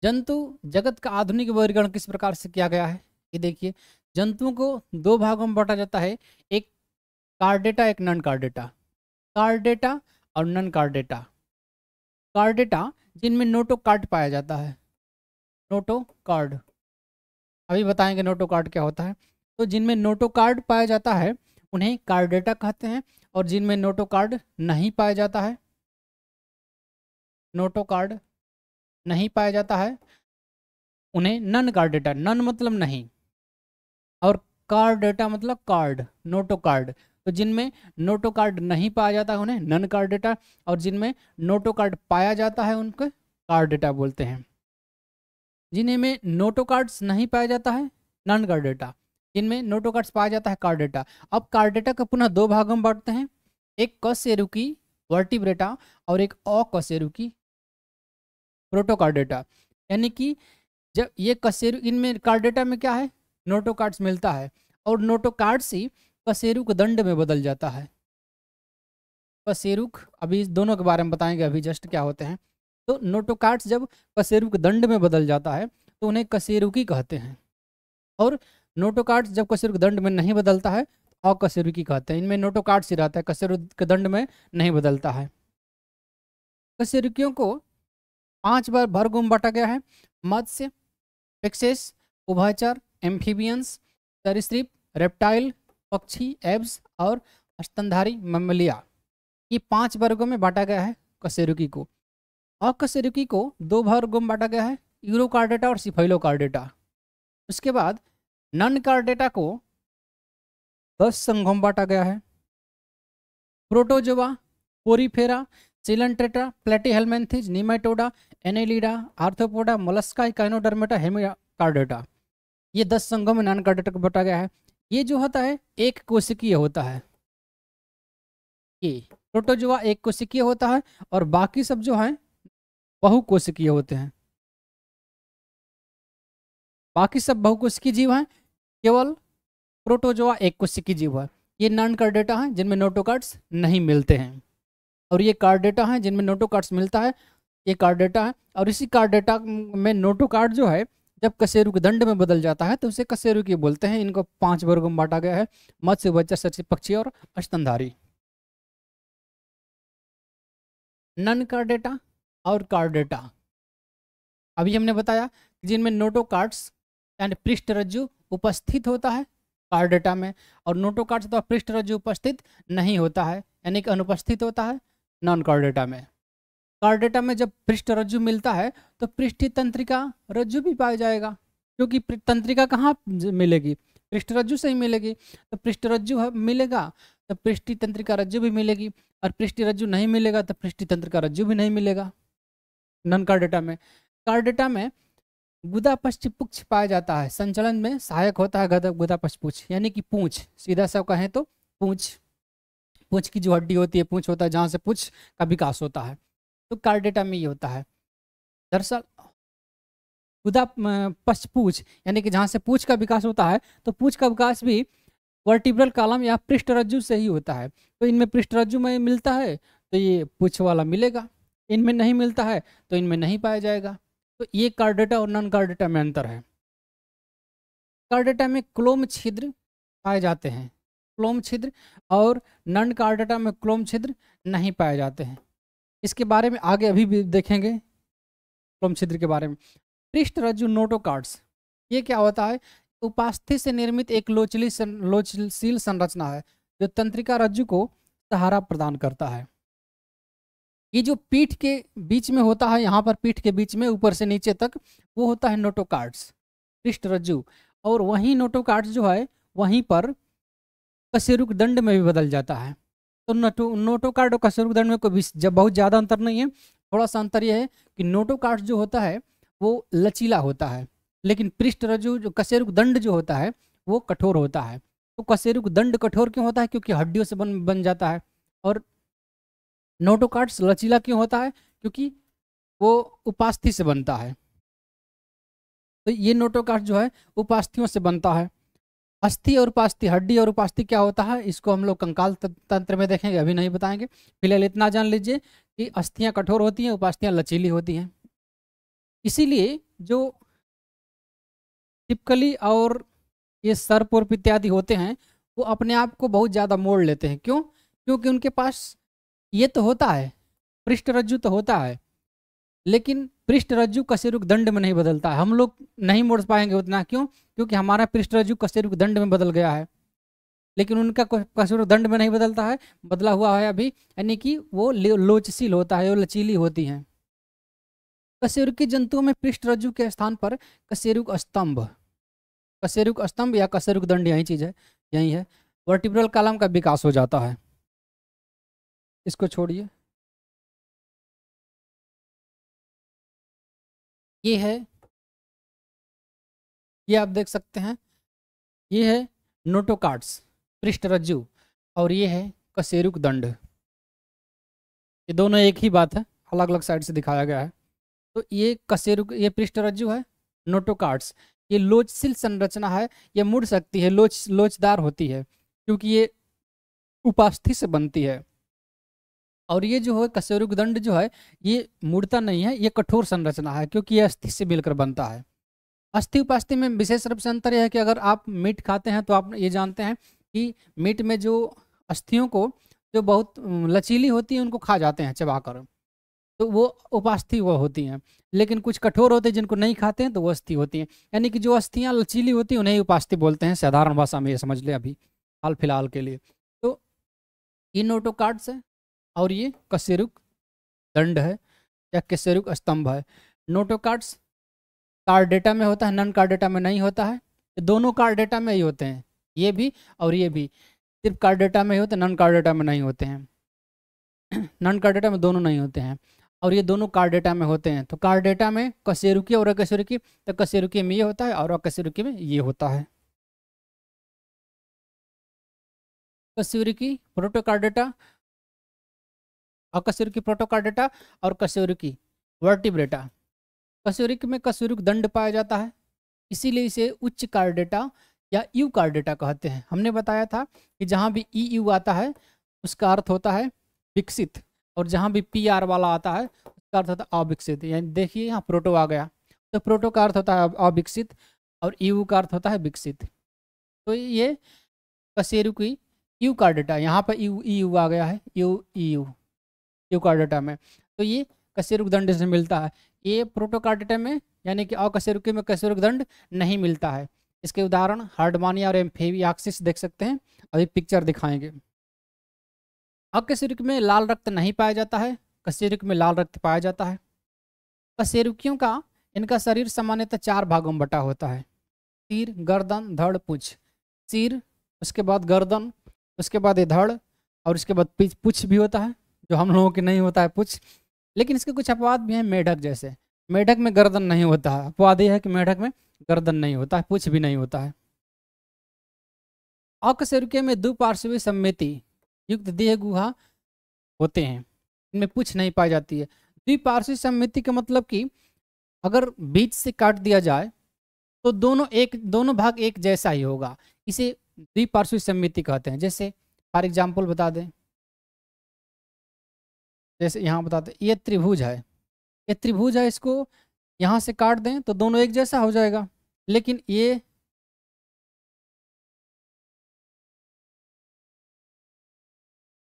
जंतु जगत का आधुनिक वर्गीकरण किस प्रकार से किया गया है ये देखिए जंतुओं को दो भागों में बांटा जाता है एक कार्डेटा एक नॉन कार्डेटा कार्डेटा और नॉन कार्डेटा कार्डेटा जिनमें नोटो कार्ड पाया जाता है नोटो कार्ड अभी बताएंगे नोटो कार्ड क्या होता है तो जिनमें नोटो कार्ड पाया जाता है उन्हें कार्ड डेटा कहते हैं और जिनमें नोटो कार्ड नहीं पाया जाता है नोटो कार्ड नहीं पाया जाता है उन्हें नन कार्ड डेटा नन मतलब नहीं और कार्ड डेटा मतलब कार्ड नोटो कार्ड तो जिनमें नोटो कार्ड नहीं पाया जाता है उन्हें नन कार्ड डेटा और जिनमें नोटो कार्ड पाया जाता है उनके कार्ड डेटा बोलते हैं जिन्हें में नोटो कार्ड्स नहीं पाया जाता है नन कार्ड डेटा जिनमें नोटोकार्ड्स पाया जाता है कार्डेटा अब कार्डेटा का पुनः दो भागों में बांटते हैं एक कसे वर्टिब्रेटा और एक अकसेरु प्रोटोकार्डेटा यानी कि जब ये कसेरु इनमें कार्डेटा में क्या है कार्ड्स मिलता है और नोटोकार्ड्स ही कसेरु दंड में बदल जाता है कसेरुक अभी दोनों के बारे में बताएंगे अभी जस्ट क्या होते हैं तो नोटोकार्ड्स जब कसेरुक दंड में बदल जाता है तो उन्हें कसेरुकी कहते हैं और नोटोकार्ड्स जब कसेरु के दंड में नहीं बदलता है तो कसेरु की कहते हैं इनमें नोटोकार्ड्स ही रहता है कसेरु के दंड में नहीं बदलता है कशेरुकियों को पांच बार भरगुम बांटा गया है मत्स्य पिक्सेस उभयचर एम्फीबियंस सरिश्रिप रेप्टाइल पक्षी एब्स और स्तनधारी ममलिया ये पांच वर्गों में बांटा गया है कशेरुकी को अकशेरुकी को दो वर्गों में बांटा गया है यूरोकार्डेटा और सिफाइलो उसके बाद नन कार डेटा को दस संघों में बांटा गया है Protozoa Porifera Coelenterata Platyhelminthes Nematoda Annelida Arthropoda Mollusca Echinodermata Hemichordata ये दस संघों में नन कार्डेटा को बांटा गया है ये जो होता है एक कोशिकीय होता है ये प्रोटोजोवा एक कोशिकीय होता है और बाकी सब जो है बहुकोशिकीय होते हैं बाकी सब बहुकोशिकीय जीव हैं केवल प्रोटोजोआ एक कोशिकी जीव है ये नॉन कार्डेटा हैं जिनमें नोटोकार्ड्स नहीं मिलते हैं और ये कार्डेटा हैं जिनमें नोटोकार्ड्स मिलता है ये कार्डेटा है और इसी कार्डेटा में नोटोकार्ड जो है जब कसेरु के दंड में बदल जाता है तो उसे कसेरु की बोलते हैं इनको पांच वर्गों में बांटा गया है मत्स्य वज्र सचिव पक्षी और अस्तनधारी नन कार्डेटा और कार्डेटा अभी हमने बताया जिनमें नोटोकार्ड्स एंड पृष्ठ रज्जु उपस्थित होता है कार्ड डेटा में और नोटो तो कार्ड्स पृष्ठ रज्जु उपस्थित नहीं होता है यानी कि अनुपस्थित होता है नॉन कार डेटा में कार डेटा में जब पृष्ठ रज्जु मिलता है तो पृष्ठ तंत्रिका रज्जु भी पाया जाएगा क्योंकि तंत्रिका कहाँ मिलेगी पृष्ठ रज्जु से ही मिलेगी तो पृष्ठ रज्जु मिलेगा तो पृष्ठ तंत्रिका रज्जु भी मिलेगी और पृष्ठ रज्जु नहीं मिलेगा तो पृष्ठ तंत्रिका रज्जु भी नहीं मिलेगा नॉन कार डेटा में कार डेटा में गुदा पुक्ष पाया जाता है संचलन में सहायक होता है गुदा पुक्ष यानी कि पूछ सीधा सब कहें तो पूछ पूछ की जो हड्डी होती है पूछ होता है जहाँ से तो पूछ का विकास होता है तो कार्डेटा में ये होता है दरअसल गुदा पश्च पूछ यानी कि जहाँ से पूछ का विकास होता है तो पूछ का विकास भी वर्टिब्रल कालम या पृष्ठरज्जु से ही होता है तो इनमें पृष्ठरज्जु में मिलता है तो ये पूछ वाला मिलेगा इनमें नहीं मिलता है तो इनमें नहीं पाया जाएगा तो ये कार्डेटा और नॉन कार्डेटा में अंतर है कार्डेटा में क्लोम छिद्र पाए जाते हैं क्लोम छिद्र और नन कार्डेटा में क्लोम छिद्र नहीं पाए जाते हैं इसके बारे में आगे अभी भी देखेंगे क्लोम छिद्र के बारे में पृष्ठ रज्जु नोटो कार्ड्स ये क्या होता है उपास्थि से निर्मित एक लोचली सं, लोचशील संरचना है जो तंत्रिका रज्जु को सहारा प्रदान करता है ये जो पीठ के बीच में होता है यहाँ पर पीठ के बीच में ऊपर से नीचे तक वो होता है नोटोकार्ड्स पृष्ठ रज्जु और वही नोटोकार्ड्स जो है वहीं पर कशेरुक दंड में भी बदल जाता है तो नोटो नोटोकार्ड और कशेरुक दंड में कोई जब बहुत ज़्यादा अंतर नहीं है थोड़ा सा अंतर यह है कि नोटोकार्ड्स जो होता है वो लचीला होता है लेकिन पृष्ठ रज्जु जो कशेरुक दंड जो होता है वो कठोर होता है तो कसेरुक दंड कठोर क्यों होता है क्योंकि हड्डियों से बन बन जाता है और नोटोकार्ड्स लचीला क्यों होता है क्योंकि वो उपास्थि से बनता है तो ये नोटोकार्ड जो है उपास्थियों से बनता है अस्थि और उपास्थि हड्डी और उपास्थि क्या होता है इसको हम लोग कंकाल तंत्र में देखेंगे अभी नहीं बताएंगे फिलहाल इतना जान लीजिए कि अस्थियाँ कठोर होती हैं उपास्थियाँ लचीली होती हैं इसीलिए जो टिपकली और ये सर्प और इत्यादि होते हैं वो अपने आप को बहुत ज़्यादा मोड़ लेते हैं क्यों क्योंकि उनके पास ये तो होता है पृष्ठ रज्जु तो होता है लेकिन पृष्ठ रज्जु कशेरुक दंड में नहीं बदलता है हम लोग नहीं मोड़ पाएंगे उतना क्यों क्योंकि हमारा पृष्ठ रज्जु कशेरुक दंड में बदल गया है लेकिन उनका कशेरुक दंड में नहीं बदलता है बदला हुआ है अभी यानी कि वो लोचशील होता है वो लचीली होती हैं कशेरुकी जंतुओं में पृष्ठ रज्जु के स्थान पर कशेरुक स्तंभ कशेरुक स्तंभ या कशेरुक दंड यही चीज़ है यही है वर्टिब्रल कालम का विकास हो जाता है इसको छोड़िए ये है ये आप देख सकते हैं ये है नोटो कार्ड्स पृष्ठ रज्जु और ये है कसेरुक दंड ये दोनों एक ही बात है अलग अलग साइड से दिखाया गया है तो ये कसेरुक ये पृष्ठ रज्जु है नोटो कार्ड्स ये लोचशील संरचना है ये मुड़ सकती है लोच लोचदार होती है क्योंकि ये उपास्थि से बनती है और ये जो है कशेरुक दंड जो है ये मूर्ता नहीं है ये कठोर संरचना है क्योंकि ये अस्थि से मिलकर बनता है अस्थि उपास्थि में विशेष रूप से अंतर यह है कि अगर आप मीट खाते हैं तो आप ये जानते हैं कि मीट में जो अस्थियों को जो बहुत लचीली होती है उनको खा जाते हैं चबाकर तो वो उपास्थि वो होती हैं लेकिन कुछ कठोर होते हैं जिनको नहीं खाते हैं तो वो अस्थि होती हैं यानी कि जो अस्थियाँ लचीली होती हैं उन्हें उपास्थि बोलते हैं साधारण भाषा में ये समझ लें अभी हाल फिलहाल के लिए तो इन कार्ड्स हैं और ये कशेरुक दंड है या कशेरुक स्तंभ है नोटो कार्ड्स कार्ड डेटा में होता है नन कार्ड डेटा में नहीं होता है दोनों कार्ड डेटा में ही होते हैं ये भी और ये भी सिर्फ कार्ड डेटा में ही होते हैं नन कार्ड डेटा में नहीं होते हैं नन कार्ड डेटा में दोनों नहीं होते हैं और ये दोनों कार्ड डेटा में होते हैं तो कार्ड डेटा में कशेरुकी और अकशेरुकी तो कशेरुकी में ये होता है और अकशेरुकी में ये होता है कशेरुकी प्रोटोकार्ड डेटा और कस्यूरिकी प्रोटोकार्डेटा और वर्टिव वर्टिब्रेटा कस्यूरिक में कस्यूरिक दंड पाया जाता है इसीलिए इसे उच्च कार्डेटा या यू कार्डेटा कहते हैं हमने बताया था कि जहाँ भी ई e, यू आता है उसका अर्थ होता है विकसित और जहाँ भी पी आर वाला आता है उसका अर्थ होता है अविकसित यानी देखिए यहाँ प्रोटो आ गया तो प्रोटो का अर्थ होता है अविकसित और यू e, का अर्थ होता है विकसित तो ये कसेरू की यू कार्डेटा यहाँ पर यू ई यू आ गया है यू ई यू यूकार्डेटा में तो ये कशेरुक दंड से मिलता है ये प्रोटोकार्डेटा में यानी कि अकशेरुकी में कशेरुक दंड नहीं मिलता है इसके उदाहरण हार्डमानिया और एम्फेवियाक्सिस देख सकते हैं अभी पिक्चर दिखाएंगे अकशेरुक में लाल रक्त नहीं पाया जाता है कशेरुक में लाल रक्त पाया जाता है कशेरुकियों का इनका शरीर सामान्यतः चार भागों में बटा होता है सिर गर्दन धड़ पूछ सिर उसके बाद गर्दन उसके बाद ये धड़ और उसके बाद पूछ भी होता है जो हम लोगों के नहीं होता है कुछ लेकिन इसके कुछ अपवाद भी हैं मेढक जैसे मेढक में गर्दन नहीं होता है अपवाद यह है कि मेढक में गर्दन नहीं होता है कुछ भी नहीं होता है अकशेरुके में दो पार्श्वी सम्मिति युक्त देह गुहा होते हैं इनमें पूछ नहीं पाई जाती है द्विपार्श्वी सम्मिति का मतलब कि अगर बीच से काट दिया जाए तो दोनों एक दोनों भाग एक जैसा ही होगा इसे द्विपार्श्वी सम्मिति कहते हैं जैसे फॉर एग्जाम्पल बता दें जैसे यहाँ बताते ये त्रिभुज है ये त्रिभुज है इसको यहाँ से काट दें तो दोनों एक जैसा हो जाएगा लेकिन ये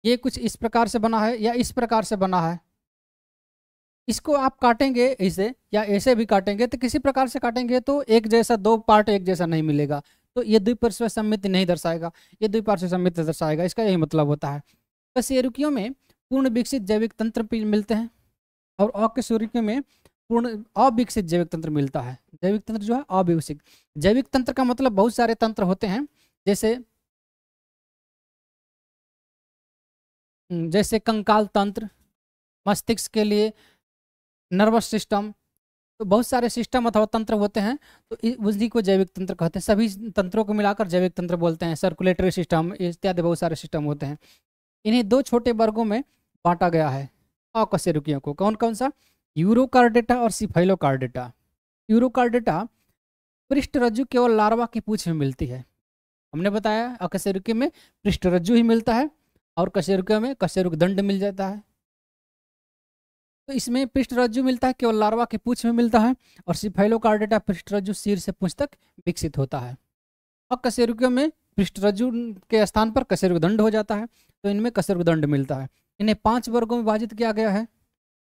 ये कुछ इस प्रकार से बना है या इस प्रकार से बना है इसको आप काटेंगे इसे या ऐसे भी काटेंगे तो किसी प्रकार से काटेंगे तो एक जैसा दो पार्ट एक जैसा नहीं मिलेगा तो ये द्विपार्श्व सम्मिति नहीं दर्शाएगा ये द्विपार्श्व सम्मिति दर्शाएगा इसका यही मतलब होता है बस ये रुकियों में पूर्ण विकसित जैविक तंत्र मिलते हैं और अ में पूर्ण अविकसित जैविक तंत्र मिलता है जैविक तंत्र जो है अविकसित जैविक तंत्र का मतलब बहुत सारे तंत्र होते हैं जैसे हम्म, जैसे कंकाल तंत्र मस्तिष्क के लिए नर्वस सिस्टम तो बहुत सारे सिस्टम अथवा तंत्र होते हैं तो उसी को जैविक तंत्र कहते हैं सभी तंत्रों को मिलाकर जैविक तंत्र बोलते हैं सर्कुलेटरी सिस्टम इत्यादि बहुत सारे सिस्टम होते हैं इन्हें दो छोटे वर्गों में बांटा गया है अकशेरुकियों को कौन कौन सा यूरोकार्डेटा और सिफाइलोकार्डेटा यूरोकार्डेटा पृष्ठरज्जु केवल लार्वा की पूछ में मिलती है हमने बताया अकशेरुकी में पृष्ठरज्जु ही मिलता है और कशेरुकियों में कशेरुक दंड मिल जाता है तो इसमें रज्जु मिलता है केवल लार्वा की पूछ में मिलता है और सिफाइलोकार्डेटा पृष्ठरज्जु सिर से पूछ तक विकसित होता है और में पृष्ठ रज्जु के स्थान पर कशेरुक दंड हो जाता है तो इनमें कसर दंड मिलता है इन्हें पांच वर्गों में विभाजित किया गया है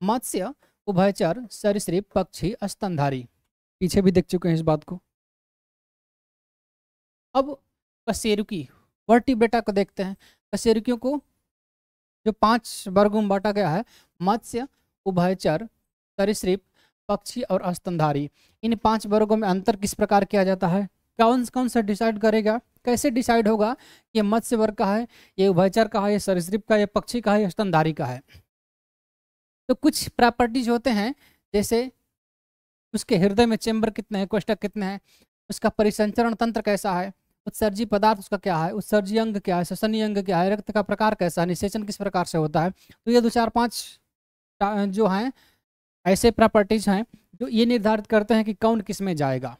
मत्स्य उभयचर सरिश्रिप पक्षी स्तनधारी पीछे भी देख चुके हैं इस बात को अब कसेरुकी वर्टिब्रेटा को देखते हैं कशेरुकियों को जो पांच वर्गों में बांटा गया है मत्स्य उभयचर सरिश्रिप पक्षी और स्तनधारी इन पांच वर्गों में अंतर किस प्रकार किया जाता है कौन कौन सा डिसाइड करेगा कैसे डिसाइड होगा ये मत्स्य वर्ग का है ये उभयचर का है ये सरसृप का ये पक्षी का है ये स्तनधारी का है तो कुछ प्रॉपर्टीज होते हैं जैसे उसके हृदय में चेंबर कितने हैं कोष्टक कितने हैं उसका परिसंचरण तंत्र कैसा है उत्सर्जी पदार्थ उसका क्या है उत्सर्जी अंग क्या है ससनी अंग क्या है रक्त का प्रकार कैसा है निषेचन किस प्रकार से होता है तो ये दो चार पाँच जो हैं ऐसे प्रॉपर्टीज हैं जो ये निर्धारित करते हैं कि कौन किस में जाएगा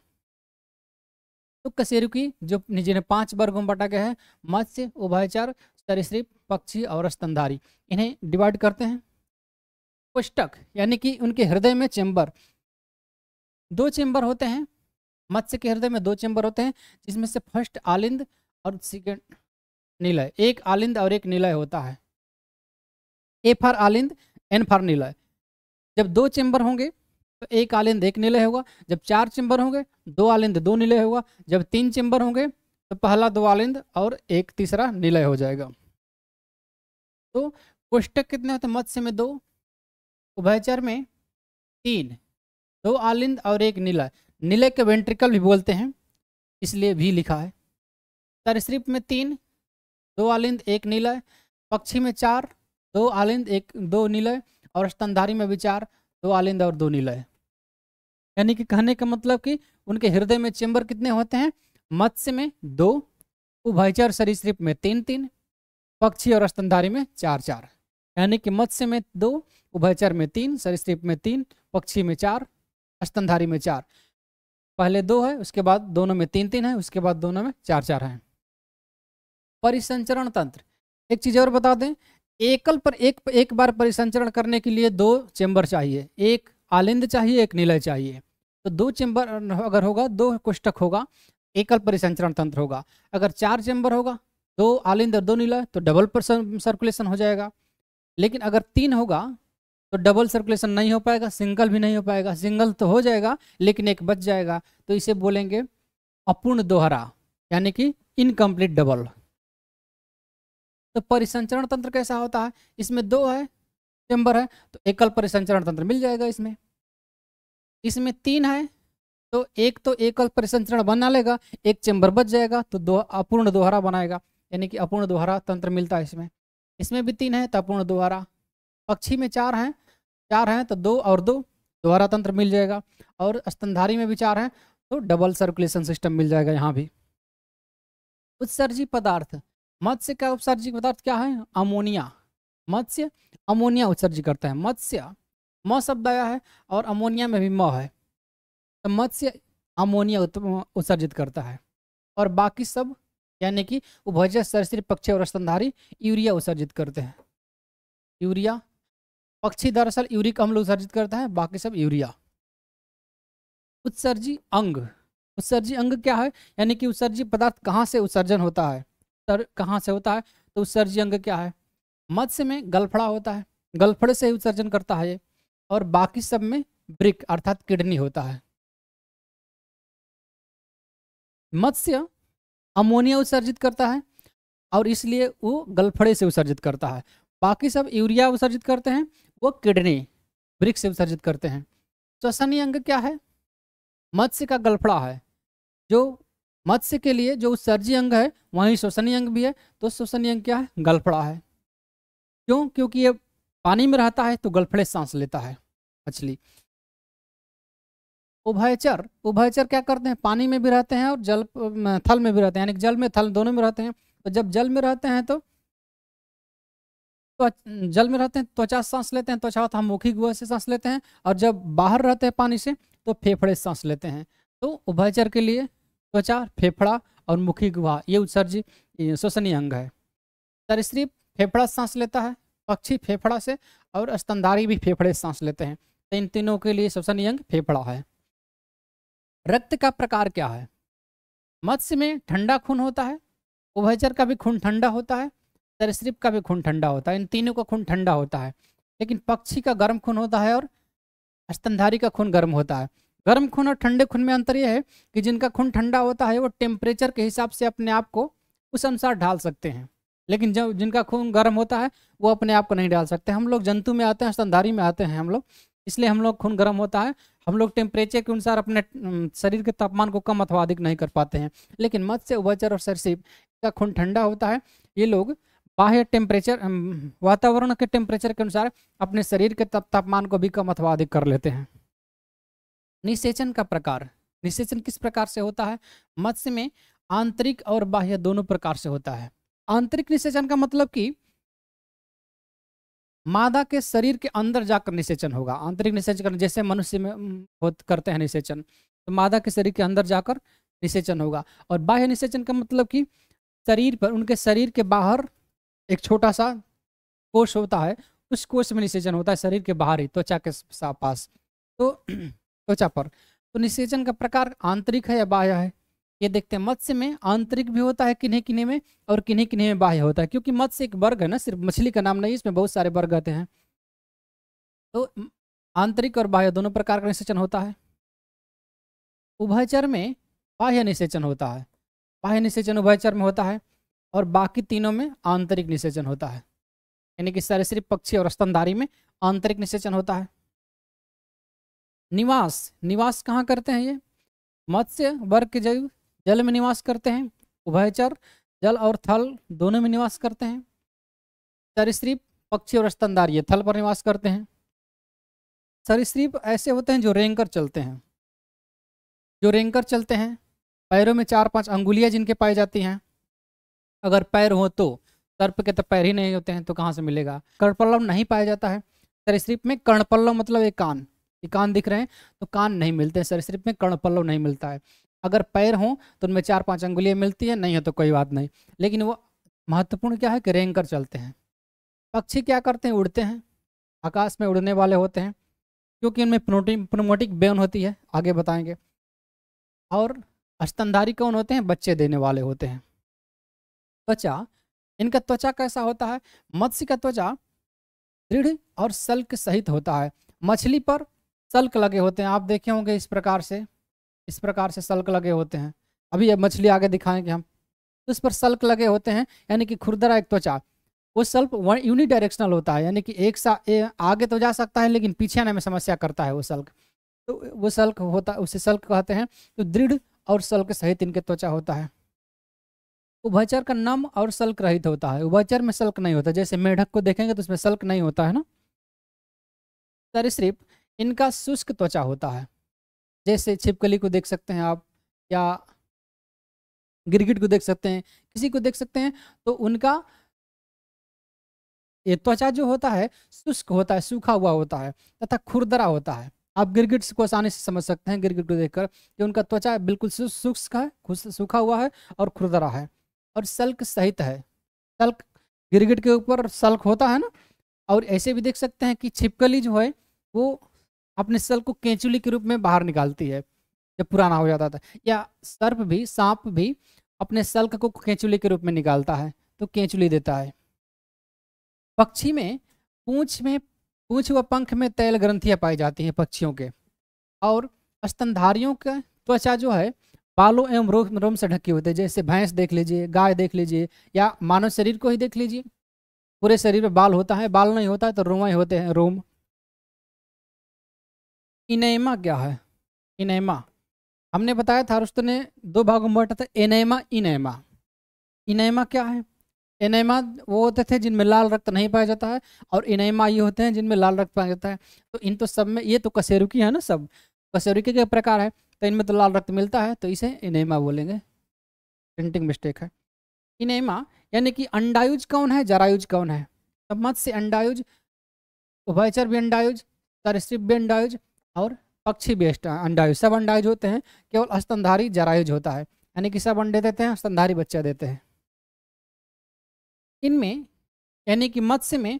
तो कसेरु की जो जिन्हें पांच वर्ग में बांटा गया है मत्स्य उभयचर सरिश्रिप पक्षी और स्तनधारी इन्हें डिवाइड करते हैं पुष्टक यानी कि उनके हृदय में चेंबर दो चेंबर होते हैं मत्स्य के हृदय में दो चेंबर होते हैं जिसमें से फर्स्ट आलिंद और सेकेंड निलय एक आलिंद और एक निलय होता है ए फॉर आलिंद एन फॉर निलय जब दो चेंबर होंगे तो एक आलिंद एक निलय होगा जब चार चेंबर होंगे दो आलिंद दो निलय होगा जब तीन चेंबर होंगे तो पहला दो आलिंद और एक तीसरा निलय हो जाएगा तो कोष्टक कितने होते मत्स्य में दो उभयचर में तीन दो आलिंद और एक नीला नीले के वेंट्रिकल भी बोलते हैं इसलिए भी लिखा है सरसृप में तीन दो आलिंद एक नीलय पक्षी में चार दो आलिंद एक दो नीलय और स्तनधारी में भी चार दो आलिंद और दो नीलय यानी कि कहने का मतलब कि उनके हृदय में चेंबर कितने होते हैं मत्स्य में दो उभयचर सरीसृप में तीन तीन पक्षी और स्तनधारी में चार चार यानी कि मत्स्य में दो उभयचर में तीन सरीसृप में तीन पक्षी में चार स्तनधारी में चार पहले दो है उसके बाद दोनों में तीन तीन है उसके बाद दोनों में चार चार है परिसंचरण तंत्र एक चीज और बता दें एकल पर एक एक बार परिसंचरण करने के लिए दो चेंबर चाहिए एक आलिंद चाहिए एक निलय चाहिए तो दो चैम्बर अगर होगा दो कोष्टक होगा एकल परिसंचरण तंत्र होगा अगर चार चैम्बर होगा दो आलिंद और दो निलय तो डबल सर्कुलेशन हो जाएगा लेकिन अगर तीन होगा तो डबल सर्कुलेशन नहीं हो पाएगा सिंगल भी नहीं हो पाएगा सिंगल तो हो जाएगा लेकिन एक बच जाएगा तो इसे बोलेंगे अपूर्ण दोहरा यानी कि इनकम्प्लीट डबल तो परिसंचरण तंत्र कैसा होता है इसमें दो है चैम्बर है तो एकल परिसंचरण तंत्र मिल जाएगा इसमें इसमें तीन है तो एक तो एकल परिसंचरण बना लेगा एक चैम्बर बच जाएगा तो दो अपूर्ण दोहरा बनाएगा यानी कि अपूर्ण दोहरा तंत्र मिलता है इसमें इसमें भी तीन है तो अपूर्ण दोहरा पक्षी में चार हैं चार हैं तो दो और दो दोहरा तंत्र मिल जाएगा और स्तनधारी में भी चार हैं तो डबल सर्कुलेशन सिस्टम मिल जाएगा यहाँ भी उत्सर्जी पदार्थ मत्स्य का उत्सर्जी पदार्थ क्या है अमोनिया मत्स्य अमोनिया उत्सर्ज करता है मत्स्य म शब्द आया है और अमोनिया में भी म है तो मत्स्य अमोनिया उत्सर्जित करता है और बाकी सब यानी कि उभज सरसरी पक्षी और स्तनधारी यूरिया उत्सर्जित करते हैं यूरिया पक्षी दरअसल यूरिक अम्ल उत्सर्जित करता है बाकी सब यूरिया उत्सर्जी अंग उत्सर्जी अंग क्या है यानी कि उत्सर्जी पदार्थ कहाँ से उत्सर्जन होता है कहाँ से होता है तो उत्सर्जी अंग क्या है मत्स्य में गलफड़ा होता है गलफड़े से उत्सर्जन करता है ये और बाकी सब में ब्रिक अर्थात किडनी होता है मत्स्य अमोनिया उत्सर्जित करता है और इसलिए वो गलफड़े से उत्सर्जित करता है बाकी सब यूरिया उत्सर्जित करते हैं वो किडनी ब्रिक से उत्सर्जित करते हैं श्वसनीय अंग क्या है मत्स्य का गलफड़ा है जो मत्स्य के लिए जो उत्सर्जी अंग है वहीं श्वसनीय अंग भी है तो श्वसनीय अंग क्या है गलफड़ा है क्यों क्योंकि ये पानी में रहता है तो गलफड़े सांस लेता है मछली उभयचर उभयचर क्या करते हैं पानी में भी रहते हैं और जल थल में भी रहते हैं यानी जल में थल दोनों में रहते हैं तो जब जल में रहते हैं तो जल में रहते हैं त्वचा सांस लेते हैं त्वचा तो हम मुखी गुहा से सांस लेते हैं और जब बाहर रहते हैं पानी से तो फेफड़े सांस लेते हैं तो उभयचर के लिए त्वचा फेफड़ा और मुखी गुहा ये उत्सर्जी शोषणीय अंग है सरिश्री फेफड़ा सांस लेता है पक्षी फेफड़ा से और स्तनधारी भी फेफड़े सांस लेते हैं तो इन तीनों के लिए सबसे नियंग फेफड़ा है रक्त का प्रकार क्या है मत्स्य में ठंडा खून होता है उभयचर का भी खून ठंडा होता है सरसृप का भी खून ठंडा होता है इन तीनों का खून ठंडा होता है लेकिन पक्षी का गर्म खून होता है और स्तनधारी का खून गर्म होता है गर्म खून और ठंडे खून में अंतर यह है कि जिनका खून ठंडा होता है वो टेम्परेचर के हिसाब से अपने आप को उस अनुसार ढाल सकते हैं लेकिन जब जिनका खून गर्म होता है वो अपने आप को नहीं डाल सकते हम लोग जंतु में आते हैं स्तनधारी में आते हैं हम लोग इसलिए हम लोग खून गर्म होता है हम लोग टेम्परेचर के अनुसार अपने शरीर के तापमान को कम अथवा अधिक नहीं कर पाते हैं लेकिन मत्स्य उभचर और सरसिप का खून ठंडा होता है ये लोग बाह्य टेम्परेचर वातावरण के टेम्परेचर के अनुसार अपने शरीर के तापमान को भी कम अथवा अधिक कर लेते हैं निषेचन का प्रकार निषेचन किस प्रकार से होता है मत्स्य में आंतरिक और बाह्य दोनों प्रकार से होता है आंतरिक निषेचन का मतलब कि मादा के शरीर के अंदर जाकर निषेचन होगा आंतरिक निषेचन जैसे मनुष्य में करते हैं निषेचन तो मादा के शरीर के अंदर जाकर निषेचन होगा और बाह्य निषेचन का मतलब कि शरीर पर उनके शरीर के बाहर एक छोटा सा कोष होता है उस कोष में निषेचन होता है शरीर के बाहर ही त्वचा के पास तो त्वचा पर तो निषेचन का प्रकार आंतरिक है या बाह्य है ये देखते हैं मत्स्य में आंतरिक भी होता है किन्हीं किन्हीं में और किन्हीं किन्हीं में बाह्य होता है क्योंकि मत्स्य एक वर्ग है ना सिर्फ मछली का नाम नहीं इसमें बहुत सारे वर्ग आते हैं तो आंतरिक और बाह्य दोनों प्रकार का निषेचन होता है उभयचर में बाह्य निषेचन होता है बाह्य निषेचन उभयचर में होता है और बाकी तीनों में आंतरिक निषेचन होता है यानी कि सिर्फ पक्षी और स्तनधारी में आंतरिक निषेचन होता है निवास निवास कहाँ करते हैं ये मत्स्य वर्ग के जैव जल में निवास करते हैं उभयचर जल और थल दोनों में निवास करते हैं सरिश्रीप पक्षी और स्तनदार ये थल पर निवास करते हैं सरिश्रीप ऐसे होते हैं जो रेंकर चलते हैं जो रेंकर चलते हैं पैरों में चार पांच अंगुलियां जिनके पाई जाती हैं अगर पैर हो तो सर्प के तो पैर ही नहीं होते हैं तो कहाँ से मिलेगा कर्णपल्लव नहीं पाया जाता है सरिश्रीप में कर्णपल्लव मतलब एक कान ये कान दिख रहे हैं तो कान नहीं मिलते हैं सरिश्रीप में कर्णपल्लव नहीं मिलता है अगर पैर हों तो उनमें चार पाँच अंगुलियाँ मिलती है नहीं है तो कोई बात नहीं लेकिन वो महत्वपूर्ण क्या है कि रेंग चलते हैं पक्षी क्या करते हैं उड़ते हैं आकाश में उड़ने वाले होते हैं क्योंकि उनमें प्रोटीन प्रोमोटिक बेन होती है आगे बताएंगे और स्तनधारी कौन होते हैं बच्चे देने वाले होते हैं त्वचा इनका त्वचा कैसा होता है मत्स्य का त्वचा दृढ़ और सल्क सहित होता है मछली पर सल्क लगे होते हैं आप देखे होंगे इस प्रकार से इस प्रकार से सल्क लगे होते हैं अभी ये मछली आगे दिखाएंगे हम तो इस पर सल्क लगे होते हैं यानी कि खुरदरा एक त्वचा वो सल्प यूनिडायरेक्शनल होता है यानी कि एक सा ए, आगे तो जा सकता है लेकिन पीछे आने में समस्या करता है वो सल्क तो वो सल्क होता उसे सल्क कहते हैं तो दृढ़ और सल्क सहित इनके त्वचा होता है उभयचर का नम और सल्क रहित होता है उभयचर में सल्क नहीं होता जैसे मेढक को देखेंगे तो उसमें सल्क नहीं होता है ना सरिसृप इनका शुष्क त्वचा होता है जैसे छिपकली को देख सकते हैं आप या गिरगिट को देख सकते हैं किसी को देख सकते हैं तो उनका ये त्वचा जो होता है शुष्क होता है सूखा हुआ होता है तथा खुरदरा होता है आप गिरगिट को आसानी से समझ सकते हैं गिरगिट को देखकर कि उनका त्वचा बिल्कुल शुष्क है सूखा हुआ है और खुरदरा है और सल्क सहित है सल्क गिरगिट के ऊपर सल्क होता है ना और ऐसे भी देख सकते हैं कि छिपकली जो है वो अपने सेल को कैंचुली के रूप में बाहर निकालती है जब पुराना हो जाता था या सर्प भी सांप भी अपने सल्क को कैंचुली के रूप में निकालता है तो कैचुली देता है पक्षी में पूछ में पूछ व पंख में तैल ग्रंथियाँ पाई जाती हैं पक्षियों के और स्तनधारियों का त्वचा जो है बालों एवं रोम रोम से ढके होते हैं जैसे भैंस देख लीजिए गाय देख लीजिए या मानव शरीर को ही देख लीजिए पूरे शरीर में बाल होता है बाल नहीं होता है तो रोमा ही होते हैं रोम इनेमा क्या है इनेमा हमने बताया था अरुस्त ने दो भागों में बांटा था एनेमा इनेमा इनेमा क्या है एनेमा वो होते थे जिनमें लाल रक्त नहीं पाया जाता है और इनेमा ये होते हैं जिनमें लाल रक्त पाया जाता है तो इन तो सब में ये तो कसेरुकी है ना सब कसेरुकी के प्रकार है तो इनमें तो लाल रक्त मिलता है तो इसे इनेमा बोलेंगे प्रिंटिंग मिस्टेक है इनेमा यानी कि अंडायुज कौन है जरायुज कौन है सब मत से अंडायुज उभयचर भी अंडायुज सरसिप भी अंडायुज और पक्षी बेस्ट अंडायुज सब अंडायुज होते हैं केवल स्तनधारी जरायुज होता है यानी कि सब अंडे देते हैं स्तनधारी बच्चा देते हैं इनमें यानी कि मत्स्य में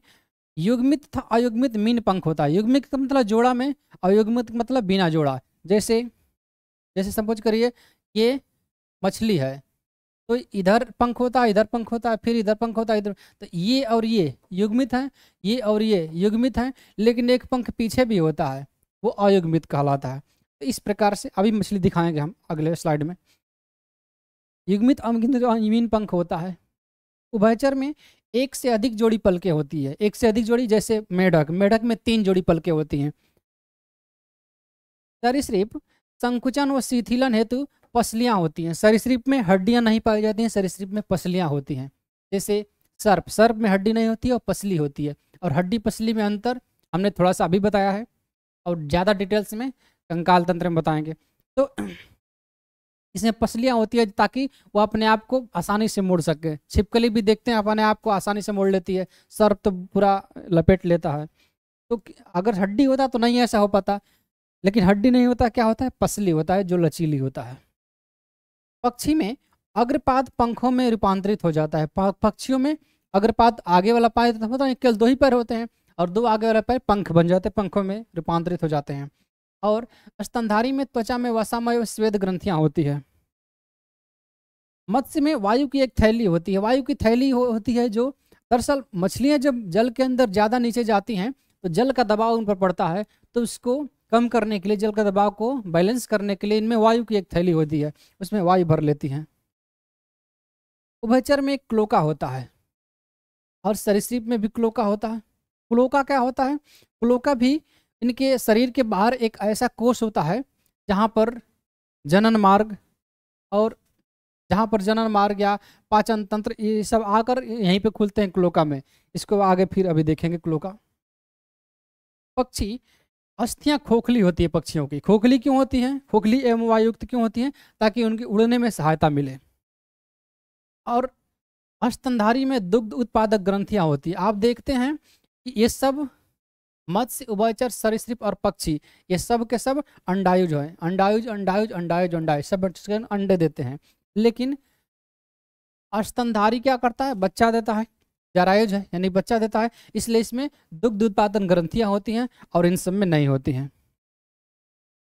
युग्मित था अयुग्मित मीन पंख होता है युग्मित का मतलब जोड़ा में अयुग्मित मतलब बिना जोड़ा जैसे जैसे संपोज करिए ये मछली है तो इधर पंख होता है इधर पंख होता है फिर इधर पंख होता है इधर तो ये और ये युग्मित है ये और ये युग्मित है लेकिन एक पंख पीछे भी होता है वो अयुग्मित कहलाता है तो इस प्रकार से अभी मछली दिखाएंगे हम अगले स्लाइड में युग्मित अमगिंद जो अमीन पंख होता है उभयचर में एक से अधिक जोड़ी पलके होती है एक से अधिक जोड़ी जैसे मेढक मेढक में तीन जोड़ी पलके होती हैं सरिश्रीप संकुचन व शिथिलन हेतु पसलियाँ होती हैं सरिश्रीप में हड्डियाँ नहीं पाई जाती हैं सरिश्रीप में पसलियाँ होती हैं जैसे सर्प सर्प में हड्डी नहीं होती है और पसली होती है और हड्डी पसली में अंतर हमने थोड़ा सा अभी बताया है और ज़्यादा डिटेल्स में कंकाल तंत्र में बताएंगे तो इसमें पसलियाँ होती है ताकि वो अपने आप को आसानी से मोड़ सके छिपकली भी देखते हैं अपने आप को आसानी से मोड़ लेती है सर्प तो पूरा लपेट लेता है तो अगर हड्डी होता तो नहीं ऐसा हो पाता लेकिन हड्डी नहीं होता क्या होता है पसली होता है जो लचीली होता है पक्षी में अग्रपाद पंखों में रूपांतरित हो जाता है पक्षियों में अग्रपाद आगे वाला पाए होता तो है केवल दो ही पैर होते हैं और दो आगे वाले पैर पंख बन जाते हैं पंखों में रूपांतरित हो जाते हैं और स्तनधारी में त्वचा में वसामय स्वेद ग्रंथियाँ होती है मत्स्य में वायु की एक थैली होती है वायु की थैली हो, होती है जो दरअसल मछलियाँ जब जल के अंदर ज़्यादा नीचे जाती हैं तो जल का दबाव उन पर पड़ता है तो उसको कम करने के लिए जल का दबाव को बैलेंस करने के लिए इनमें वायु की एक थैली होती है उसमें वायु भर लेती हैं उभयचर में एक क्लोका होता है और सरिसप में भी क्लोका होता है क्लोका क्या होता है क्लोका भी इनके शरीर के बाहर एक ऐसा कोष होता है जहाँ पर जनन मार्ग और जहाँ पर जनन मार्ग या पाचन तंत्र ये सब आकर यहीं पे खुलते हैं क्लोका में इसको आगे फिर अभी देखेंगे क्लोका पक्षी अस्थियाँ खोखली होती है पक्षियों की खोखली क्यों होती हैं खोखली एवं वायुक्त क्यों होती हैं ताकि उनकी उड़ने में सहायता मिले और अस्तंधारी में दुग्ध उत्पादक ग्रंथियाँ होती है आप देखते हैं ये सब मत्स्य उभयचर सरिसप और पक्षी ये सब के सब अंडायुज हैं अंडायुज अंडायुज अंडायुज अंडायुज सब अंडे देते हैं लेकिन अस्तनधारी क्या करता है बच्चा देता है जरायुज है यानी बच्चा देता है इसलिए इसमें दुग्ध उत्पादन ग्रंथियां होती हैं और इन सब में नहीं होती हैं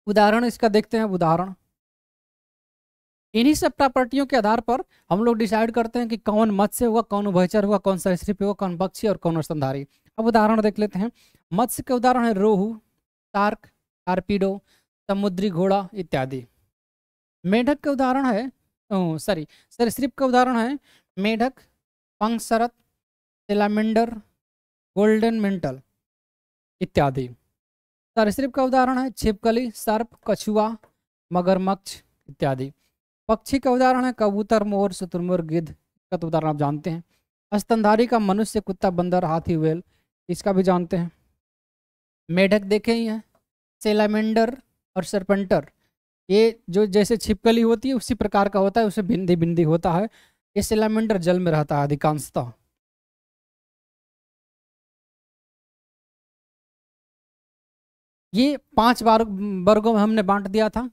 उदाहरण इसका देखते हैं उदाहरण इन्हीं सब प्रॉपर्टियों के आधार पर हम लोग डिसाइड करते हैं कि कौन मत्स्य हुआ कौन उभयचर हुआ कौन सरिसप हुआ कौन पक्षी और कौन अस्तनधारी अब उदाहरण देख लेते हैं मत्स्य के उदाहरण है रोहू तार्क टारपीडो समुद्री घोड़ा इत्यादि मेढक के उदाहरण है सॉरी सरसिप का उदाहरण है मेढक पंक्सरत सिलामेंडर गोल्डन मेंटल इत्यादि सरसिप का उदाहरण है छिपकली सर्प कछुआ मगरमच्छ इत्यादि पक्षी का उदाहरण है कबूतर मोर शतुरमुर्ग गिद्ध का तो उदाहरण आप जानते हैं स्तनधारी का मनुष्य कुत्ता बंदर हाथी वेल इसका भी जानते हैं मेढक देखे ही हैं सेलामेंडर और सरपंटर ये जो जैसे छिपकली होती है उसी प्रकार का होता है उसे भिंदी भिंदी होता है ये सेलामेंडर जल में रहता है अधिकांशतः ये पांच बार वर्गों में हमने बांट दिया था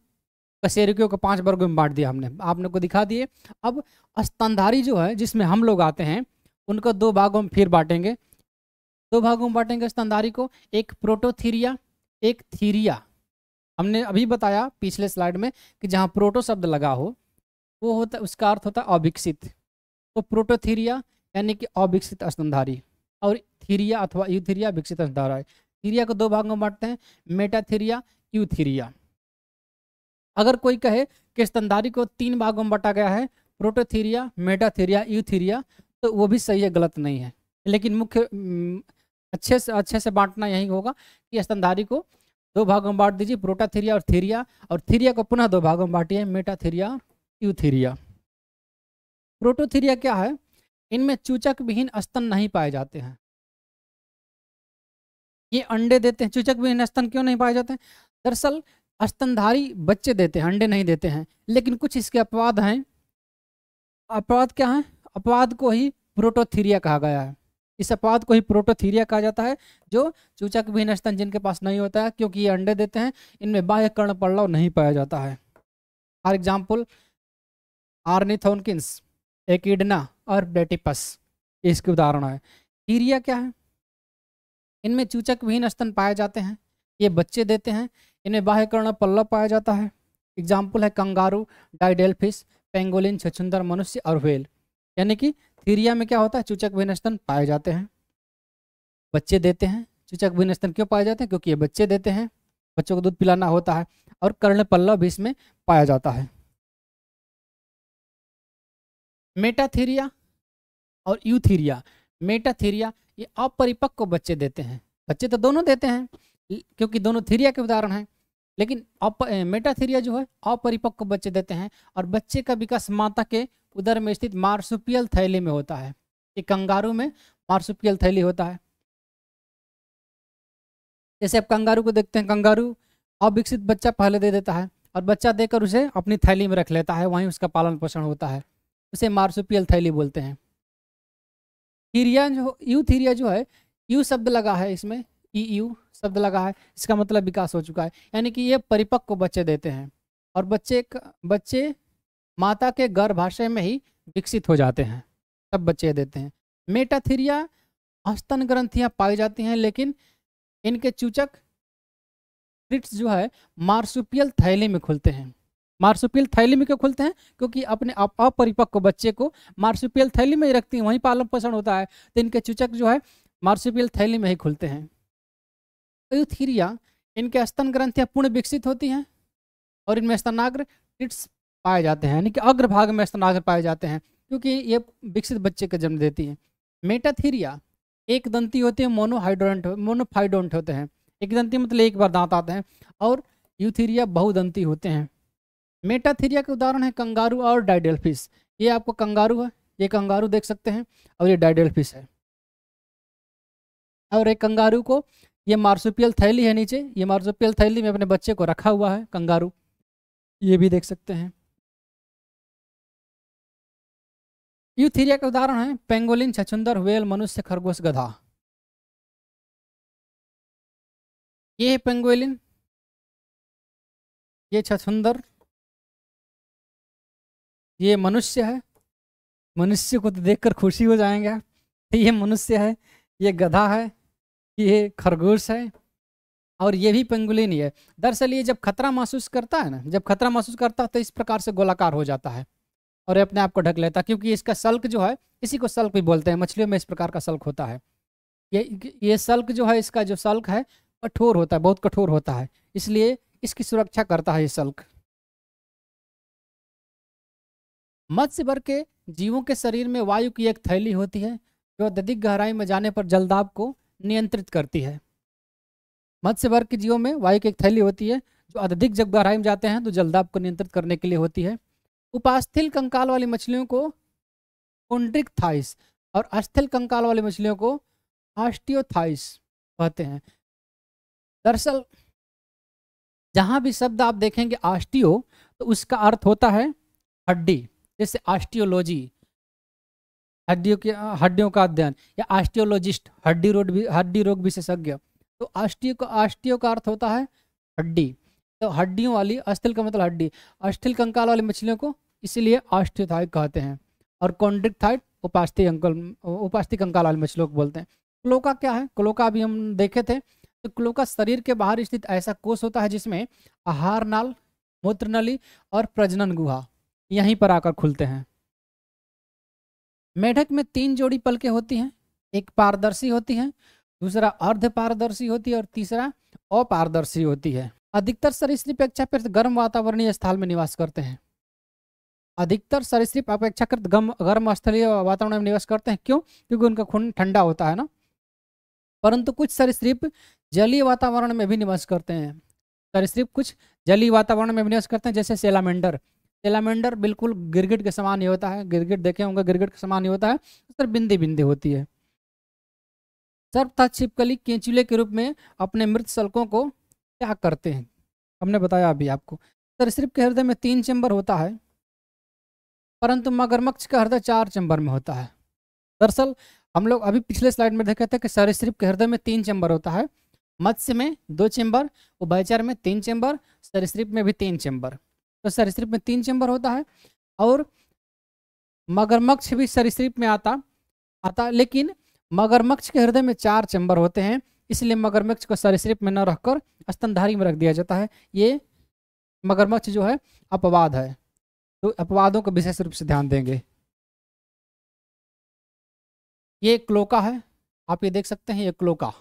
कशेरिकियों को पांच वर्गों में बांट दिया हमने आपने को दिखा दिए अब स्तनधारी जो है जिसमें हम लोग आते हैं उनको दो भागों में फिर बांटेंगे दो भागों में बांटेंगे स्तनधारी को एक प्रोटोथीरिया एक थीरिया हमने अभी बताया पिछले स्लाइड में कि जहाँ प्रोटो शब्द लगा हो वो होता उसका अर्थ होता है अविकसित तो प्रोटोथीरिया यानी कि अविकसित स्तनधारी और थीरिया अथवा यूथीरिया विकसित स्तनधारी थीरिया को दो भागों में बांटते हैं मेटाथीरिया यूथीरिया अगर कोई कहे कि स्तनधारी को तीन भागों में बांटा गया है प्रोटोथीरिया मेटाथीरिया यूथीरिया तो वो भी सही है गलत नहीं है लेकिन मुख्य अच्छे से अच्छे से बांटना यही होगा कि स्तनधारी को दो भागों में बांट दीजिए प्रोटाथीरिया और थीरिया और थीरिया को पुनः दो भागों में बांटिए मेटाथीरिया और यूथीरिया प्रोटोथीरिया क्या है इनमें चूचक विहीन स्तन नहीं पाए जाते हैं ये अंडे देते हैं चूचक विहीन स्तन क्यों नहीं पाए जाते हैं दरअसल स्तनधारी बच्चे देते हैं अंडे नहीं देते हैं लेकिन कुछ इसके अपवाद हैं अपवाद क्या है अपवाद को ही प्रोटोथीरिया कहा गया है इस अपवाद को ही प्रोटोथीरिया कहा जाता है जो चूचक भी स्तन जिनके पास नहीं होता है क्योंकि ये अंडे देते हैं इनमें बाह्य कर्ण पड़ाव नहीं पाया जाता है फॉर एग्जाम्पल आर्निथोनकिस एकडना और ब्लेटिपस इसके उदाहरण है थीरिया क्या है इनमें चूचक विहीन स्तन पाए जाते हैं ये बच्चे देते हैं इनमें बाह्य कर्ण पल्लव पाया जाता है एग्जाम्पल है कंगारू डाइडेल्फिस पेंगोलिन छछुंदर मनुष्य और व्हेल यानी कि बैक्टीरिया में क्या होता है चूचक विनस्तन पाए जाते हैं बच्चे देते हैं चूचक विनस्तन क्यों पाए जाते हैं क्योंकि ये बच्चे देते हैं बच्चों को दूध पिलाना होता है और कर्ण पल्लव भी इसमें पाया जाता है मेटाथीरिया और यूथीरिया मेटाथीरिया ये अपरिपक्व बच्चे देते हैं बच्चे तो दोनों देते हैं क्योंकि दोनों थीरिया के उदाहरण हैं लेकिन मेटाथीरिया जो है अपरिपक्व बच्चे देते हैं और बच्चे का विकास माता के उधर में स्थित मार्सुपियल थैली में होता है ये कंगारू में मार्सुपियल थैली होता है जैसे आप कंगारू को देखते हैं कंगारू अविकसित बच्चा पहले दे देता है और बच्चा देकर उसे अपनी थैली में रख लेता है वहीं उसका पालन पोषण होता है उसे मार्सुपियल थैली बोलते हैं थीरिया जो यू थीरिया जो है यू शब्द लगा है इसमें ई यू शब्द लगा है इसका मतलब विकास हो चुका है यानी कि ये परिपक्व बच्चे देते हैं और बच्चे बच्चे माता के गर्भाशय में ही विकसित हो जाते हैं तब बच्चे देते हैं मेटाथीरिया अस्तन ग्रंथियाँ पाई जाती हैं लेकिन इनके चूचक जो है मार्सुपियल थैली में खुलते हैं मार्सुपियल थैली में क्यों खुलते हैं क्योंकि अपने अपरिपक्व बच्चे को मार्सुपियल थैली में ही रखती हैं वहीं पालन पोषण होता है तो इनके चूचक जो है मार्सुपियल थैली में ही खुलते हैं अयुथीरिया इनके स्तन ग्रंथियाँ पूर्ण विकसित होती हैं और इनमें स्तनाग्र ट्रिट्स पाए जाते हैं यानी कि अग्रभाग में स्तनाग्र पाए जाते हैं क्योंकि ये विकसित बच्चे का जन्म देती है मेटाथीरिया एक दंती होते हैं मोनोहाइड्रोट मोनोफाइडोंट होते हैं एक दंती मतलब एक बार दांत आते हैं और यूथीरिया बहुदंती होते हैं मेटाथीरिया के उदाहरण है कंगारू और डाइडेल्फिस ये आपको कंगारू है ये कंगारू देख सकते हैं और ये डाइडेल्फिस है और एक कंगारू को ये मार्सुपियल थैली है नीचे ये मार्सुपियल थैली में अपने बच्चे को रखा हुआ है कंगारू ये भी देख सकते हैं यूथीरिया के उदाहरण हैं पेंगोलिन छछुंदर वेल मनुष्य खरगोश गधा ये है पेंगोलिन ये छछुंदर ये मनुष्य है मनुष्य को तो देखकर खुशी हो जाएंगे ये मनुष्य है ये गधा है ये खरगोश है और ये भी पेंगुलिन ही है दरअसल ये जब खतरा महसूस करता है ना जब खतरा महसूस करता है तो इस प्रकार से गोलाकार हो जाता है और ये अपने आप को ढक लेता है क्योंकि इसका सल्क जो है इसी को सल्क भी बोलते हैं मछलियों में इस प्रकार का सल्क होता है ये ये सल्क जो है इसका जो सल्क है कठोर होता है बहुत कठोर होता है इसलिए इसकी सुरक्षा करता है ये सल्क मत्स्य वर्ग के जीवों के शरीर में वायु की एक थैली होती है जो अत्यधिक गहराई में जाने पर जलदाब को नियंत्रित करती है मत्स्य वर्ग के जीवों में वायु की एक थैली होती है जो अत्यधिक जब गहराई में जाते हैं तो जलदाब को नियंत्रित करने के लिए होती है उपास्थिल कंकाल वाली मछलियों को थाइस और अस्थिल कंकाल वाली मछलियों को ऑस्टियोथाइस कहते हैं दरअसल जहाँ भी शब्द आप देखेंगे ऑस्टियो तो उसका अर्थ होता है हड्डी जैसे आस्टियोलॉजी हड्डियों के हड्डियों का अध्ययन या आस्टियोलॉजिस्ट हड्डी रोग हड्डी रोग विशेषज्ञ तो ऑस्टियो का आस्टियो का अर्थ होता है हड्डी तो हड्डियों वाली अस्थिल का मतलब हड्डी अस्थिल कंकाल वाली मछलियों को इसीलिए आस्थियोथाइड कहते हैं और कॉन्ड्रिक थाइट उपास्थिक अंकल उपास्थिक कंकाल वाली मछलियों को बोलते हैं क्लोका क्या है क्लोका अभी हम देखे थे तो क्लोका शरीर के बाहर स्थित ऐसा कोष होता है जिसमें आहार नाल मूत्र नली और प्रजनन गुहा यहीं पर आकर खुलते हैं मेढक में तीन जोड़ी पलके होती हैं एक पारदर्शी होती है दूसरा अर्ध पारदर्शी होती है और तीसरा अपारदर्शी होती है अधिकतर सरीसृप अपेक्षाकृत गर्म वातावरणीय स्थल में निवास करते हैं अधिकतर सरीसृप अपेक्षाकृत गर्म स्थलीय वातावरण में निवास करते हैं क्यों क्योंकि उनका खून ठंडा होता है ना परंतु कुछ सरीसृप जलीय वातावरण में भी निवास करते हैं सरीसृप कुछ जलीय वातावरण में भी निवास करते हैं जैसे सेलामेंडर सेलामेंडर बिल्कुल गिरगिट के समान ही होता है गिरगिट देखे होंगे गिरगिट के समान ही होता है बिंदी बिंदी होती है सर्प तथा छिपकली केंचुले के रूप में अपने मृत सलकों को क्या करते हैं हमने बताया अभी आपको सरसिप के हृदय में तीन चैम्बर होता है परंतु मगरमक्ष का हृदय चार चैम्बर में होता है दरअसल हम लोग अभी पिछले स्लाइड में देखे थे कि सरिसप के हृदय में तीन चैम्बर होता है मत्स्य में दो चैम्बर उभयचर में तीन चैम्बर सरिसप में भी तीन चैम्बर तो सरिसप में तीन चैम्बर होता है और मगरमक्ष भी सरिसप में आता आता लेकिन मगरमच्छ के हृदय में चार चैम्बर होते हैं इसलिए मगरमच्छ को सिर्फ में न रखकर स्तनधारी में रख दिया जाता है ये मगरमच्छ जो है अपवाद है तो अपवादों को विशेष रूप से ध्यान देंगे ये क्लोका है आप ये देख सकते हैं ये क्लोका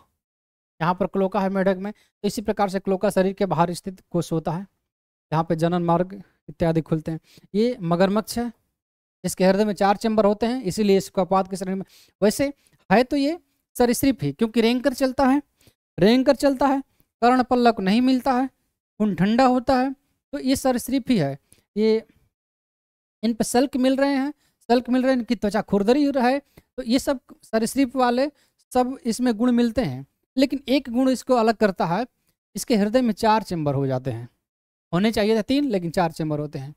यहाँ पर क्लोका है मेढक में तो इसी प्रकार से क्लोका शरीर के बाहर स्थित कोष होता है यहाँ पे जनन मार्ग इत्यादि खुलते हैं ये मगरमच्छ है इसके हृदय में चार चैम्बर होते हैं इसीलिए इसको अपवाद के शरीर में वैसे है तो ये सरिश्रिप ही क्योंकि रेंकर चलता है रेंकर चलता है कर्ण पल्ला को नहीं मिलता है खून ठंडा होता है तो ये सरिश्रिप ही है ये इन पर सल्क मिल रहे हैं सल्क मिल रहे हैं इनकी त्वचा खुरदरी है तो ये सब सरिश्रिप वाले सब इसमें गुण मिलते हैं लेकिन एक गुण इसको अलग करता है इसके हृदय में चार चैम्बर हो जाते हैं होने चाहिए थे तीन लेकिन चार चैम्बर होते हैं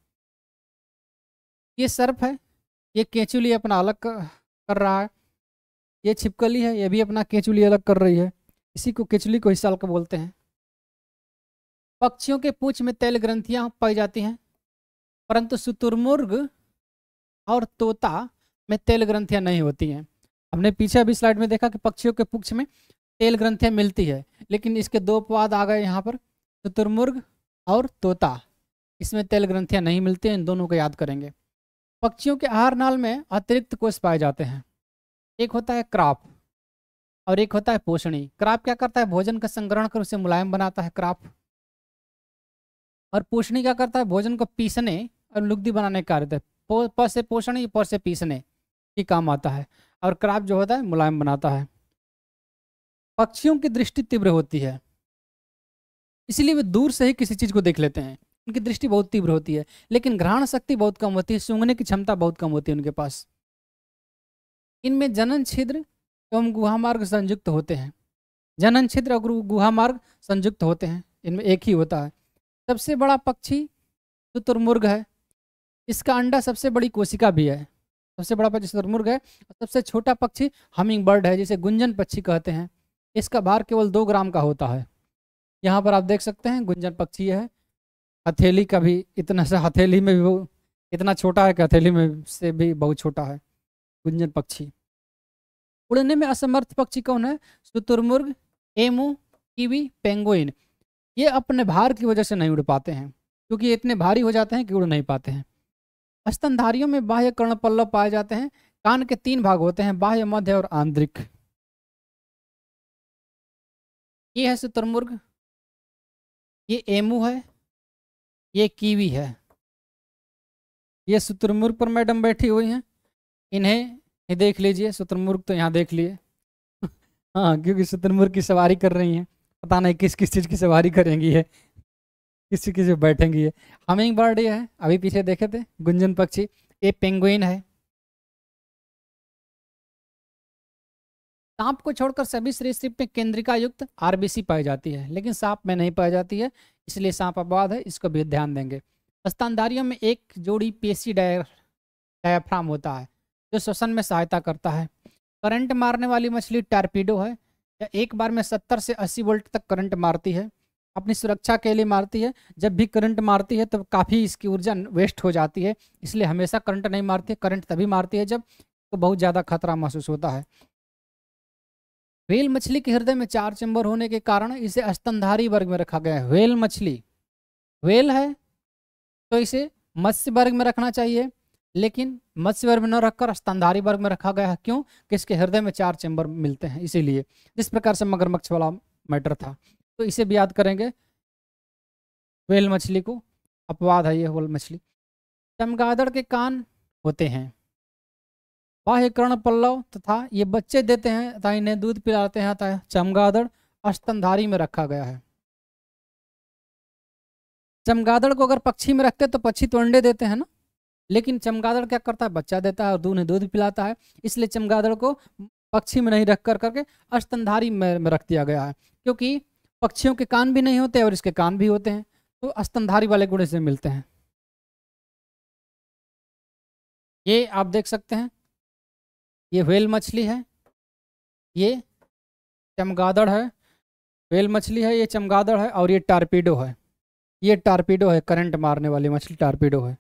ये सर्प है ये केचुली अपना अलग कर रहा है ये छिपकली है ये भी अपना केचुली अलग कर रही है इसी को केचुली को हिस्सा का बोलते हैं पक्षियों के पूछ में तेल ग्रंथियाँ पाई जाती हैं परंतु शुतुरमुर्ग और तोता में तेल ग्रंथियाँ नहीं होती हैं हमने पीछे अभी स्लाइड में देखा कि पक्षियों के पूछ में तेल ग्रंथियाँ मिलती है लेकिन इसके दो अपवाद आ गए यहाँ पर शुतुर्मुर्ग और तोता इसमें तेल ग्रंथियाँ नहीं मिलती हैं इन दोनों को याद करेंगे पक्षियों के आहार नाल में अतिरिक्त कोष पाए जाते हैं एक होता है क्राप और एक होता है पोषणी क्राप क्या करता है भोजन का संग्रहण कर उसे मुलायम बनाता है क्राप और पोषणी क्या करता है भोजन को पीसने और लुगदी बनाने का कार्य पर से पोषणी पर से पीसने की काम आता है और क्राप जो होता है मुलायम बनाता है पक्षियों की दृष्टि तीव्र होती है इसलिए वे दूर से ही किसी चीज़ को देख लेते हैं उनकी दृष्टि बहुत तीव्र होती है लेकिन घ्राण शक्ति बहुत कम होती है सूंघने की क्षमता बहुत कम होती है उनके पास इनमें जनन छिद्र एवं गुहा मार्ग संयुक्त होते हैं जनन छिद्र और गुहा मार्ग संयुक्त होते हैं इनमें एक ही होता है सबसे बड़ा पक्षी शुतुरमुर्ग है इसका अंडा सबसे बड़ी कोशिका भी है सबसे बड़ा पक्षी शुतुरमुर्ग है और सबसे छोटा पक्षी हमिंग बर्ड है जिसे गुंजन पक्षी कहते हैं इसका भार केवल दो ग्राम का होता है यहाँ पर आप देख सकते हैं गुंजन पक्षी है हथेली का भी इतना सा हथेली में भी वो इतना छोटा है कि हथेली में से भी बहुत छोटा है गुंजन पक्षी उड़ने में असमर्थ पक्षी कौन है शुतुरमुर्ग एमू कीवी पेंगुइन ये अपने भार की वजह से नहीं उड़ पाते हैं क्योंकि इतने भारी हो जाते हैं कि उड़ नहीं पाते हैं स्तनधारियों में बाह्य कर्ण पल्लव पाए जाते हैं कान के तीन भाग होते हैं बाह्य मध्य और आंतरिक ये है शुतुरमुर्ग ये एमू है ये कीवी है ये शुतुरमुर्ग पर मैडम बैठी हुई हैं इन्हें ये देख लीजिए शुतुरमुर्ग तो यहाँ देख लिए हाँ क्योंकि शुतुरमुर्ग की सवारी कर रही हैं पता नहीं किस किस चीज़ की सवारी करेंगी है किस चीज़ की बैठेंगी है हमिंग बर्ड ये है अभी पीछे देखे थे गुंजन पक्षी ये पेंगुइन है सांप को छोड़कर सभी सरीसृप में केंद्रिका युक्त आरबीसी पाई जाती है लेकिन सांप में नहीं पाई जाती है इसलिए सांप अपवाद है इसको भी ध्यान देंगे स्तनधारियों में एक जोड़ी पेशी डायफ्राम होता है जो श्वसन में सहायता करता है करंट मारने वाली मछली टारपीडो है या एक बार में सत्तर से अस्सी वोल्ट तक करंट मारती है अपनी सुरक्षा के लिए मारती है जब भी करंट मारती है तब तो काफ़ी इसकी ऊर्जा वेस्ट हो जाती है इसलिए हमेशा करंट नहीं मारती है करंट तभी मारती है जब तो बहुत ज़्यादा खतरा महसूस होता है व्हेल मछली के हृदय में चार चैम्बर होने के कारण इसे स्तनधारी वर्ग में रखा गया है व्हेल मछली व्हेल है तो इसे मत्स्य वर्ग में रखना चाहिए लेकिन मत्स्य वर्ग में न रखकर स्तनधारी वर्ग में रखा गया है क्यों कि इसके हृदय में चार चैम्बर मिलते हैं इसीलिए जिस इस प्रकार से मगरमच्छ वाला मैटर था तो इसे भी याद करेंगे वेल मछली को अपवाद है ये वेल मछली चमगादड़ के कान होते हैं बाह्य कर्ण पल्लव तथा ये बच्चे देते हैं तथा इन्हें दूध पिलाते हैं तथा चमगादड़ अस्तनधारी में रखा गया है चमगादड़ को अगर पक्षी में रखते तो पक्षी तो अंडे देते हैं ना लेकिन चमगादड़ क्या करता है बच्चा देता है और दूध दूध पिलाता है इसलिए चमगादड़ को पक्षी में नहीं रख कर करके अस्तनधारी में, रख दिया गया है क्योंकि पक्षियों के कान भी नहीं होते और इसके कान भी होते हैं तो अस्तनधारी वाले गुण से मिलते हैं ये आप देख सकते हैं ये व्हेल मछली है ये चमगादड़ है व्हेल मछली है ये चमगादड़ है और ये टारपीडो है ये टारपीडो है करंट मारने वाली मछली टारपीडो है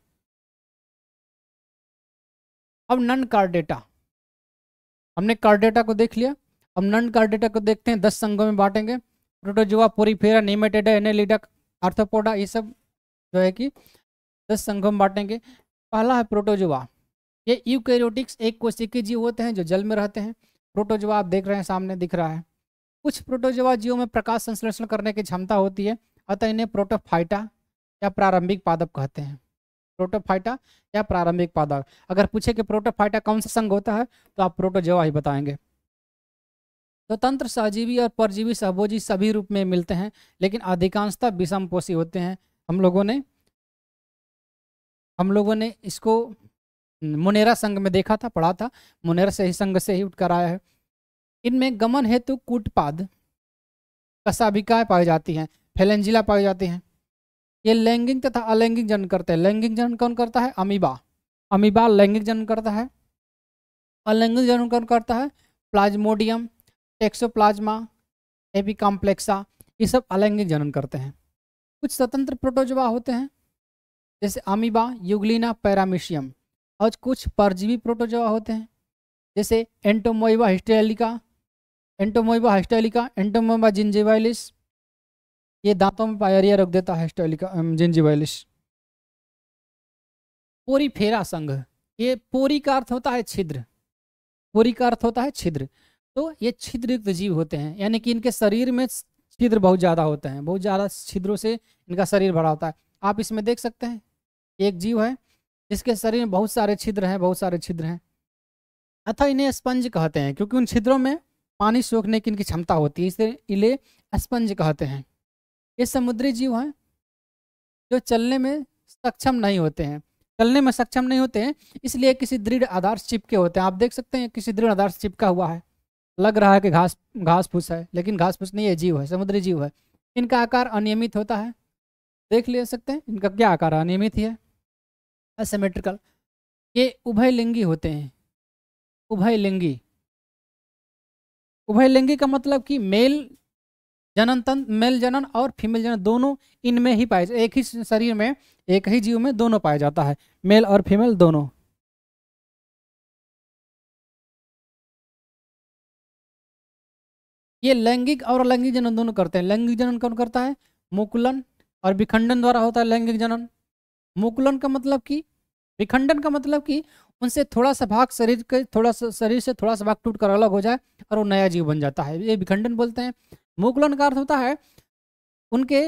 अब नन कार डेटा हमने कार डेटा को देख लिया अब नन कार डेटा को देखते हैं दस संघों में बांटेंगे Protozoa Porifera Nematoda Annelida Arthropoda ये सब जो है कि दस संघों में बांटेंगे पहला है प्रोटोजुआ ये यूकैरियोटिक्स एक कोशिकीय जीव होते हैं जो जल में रहते हैं प्रोटोजुआ आप देख रहे हैं सामने दिख रहा है कुछ प्रोटोजुआ जीवों में प्रकाश संश्लेषण करने की क्षमता होती है अतः इन्हें प्रोटोफाइटा या प्रारंभिक पादप कहते हैं प्रोटोफाइटा या प्रारंभिक पादप अगर पूछे कि प्रोटोफाइटा कौन सा संघ होता है तो आप प्रोटोजोआ ही बताएंगे तो तंत्र सहजीवी और परजीवी सहभोजी सभी रूप में मिलते हैं लेकिन अधिकांशतः पोषी होते हैं हम लोगों ने हम लोगों ने इसको मुनेरा संघ में देखा था पढ़ा था मुनेरा से ही संघ से ही उठकर आया है इनमें गमन हेतु कूटपाद कसाभिकाएँ पाई जाती हैं फैलेंजिला पाई जाती हैं ये लैंगिक तथा अलैंगिक जन करते हैं लैंगिक जन कौन करता है अमीबा अमीबा लैंगिक जनन करता है अलैंगिक जन कौन करता है प्लाज्मोडियम टेक्सोप्लाज्मा एपी कॉम्प्लेक्सा ये सब अलैंगिक जनन करते हैं कुछ स्वतंत्र प्रोटोजवा होते हैं जैसे अमीबा युगलिना पैरामिशियम और कुछ परजीवी प्रोटोजवा होते हैं जैसे एंटोमोइबा हिस्टेलिका एंटोमोइबा हिस्टेलिका एंटोमोइबा जिंजेवाइलिस ये दांतों में पायरिया रख देता है स्टैलिका जिंजिवाइलिस पोरी फेरा संघ ये पोरी का अर्थ होता है छिद्र पोरी का अर्थ होता है छिद्र तो ये छिद्रयुक्त जीव होते हैं यानी कि इनके शरीर में छिद्र बहुत ज़्यादा होते हैं बहुत ज़्यादा छिद्रों से इनका शरीर भरा होता है आप इसमें देख सकते हैं एक जीव है जिसके शरीर में बहुत सारे छिद्र हैं बहुत सारे छिद्र हैं अतः इन्हें स्पंज कहते हैं क्योंकि उन छिद्रों में पानी सोखने की इनकी क्षमता होती है इसलिए इले स्पंज कहते हैं ये समुद्री जीव हैं जो चलने में सक्षम नहीं होते हैं चलने में सक्षम नहीं होते हैं इसलिए किसी दृढ़ आधार से चिपके होते हैं आप देख सकते हैं किसी दृढ़ आधार से चिपका हुआ है लग रहा है कि घास घास फूस है लेकिन घास फूस नहीं है जीव है समुद्री जीव है इनका आकार अनियमित होता है देख ले सकते हैं इनका क्या आकार अनियमित ही है असेमेट्रिकल ये उभय लिंगी होते हैं उभय लिंगी उभय लिंगी का मतलब कि मेल जनन तंत्र मेल जनन और फीमेल जनन दोनों इनमें ही पाए एक ही शरीर में एक ही जीव में दोनों पाया जाता है मेल और फीमेल दोनों ये लैंगिक और अलैंगिक जनन दोनों करते हैं लैंगिक जनन कौन करता है मुकुलन और विखंडन द्वारा होता है लैंगिक जनन मुकुलन का मतलब कि विखंडन का मतलब कि उनसे थोड़ा सा भाग शरीर के थोड़ा सा शरीर से थोड़ा सा भाग टूट कर अलग हो जाए और वो नया जीव बन जाता है ये विखंडन बोलते हैं मुकुलन का अर्थ होता है उनके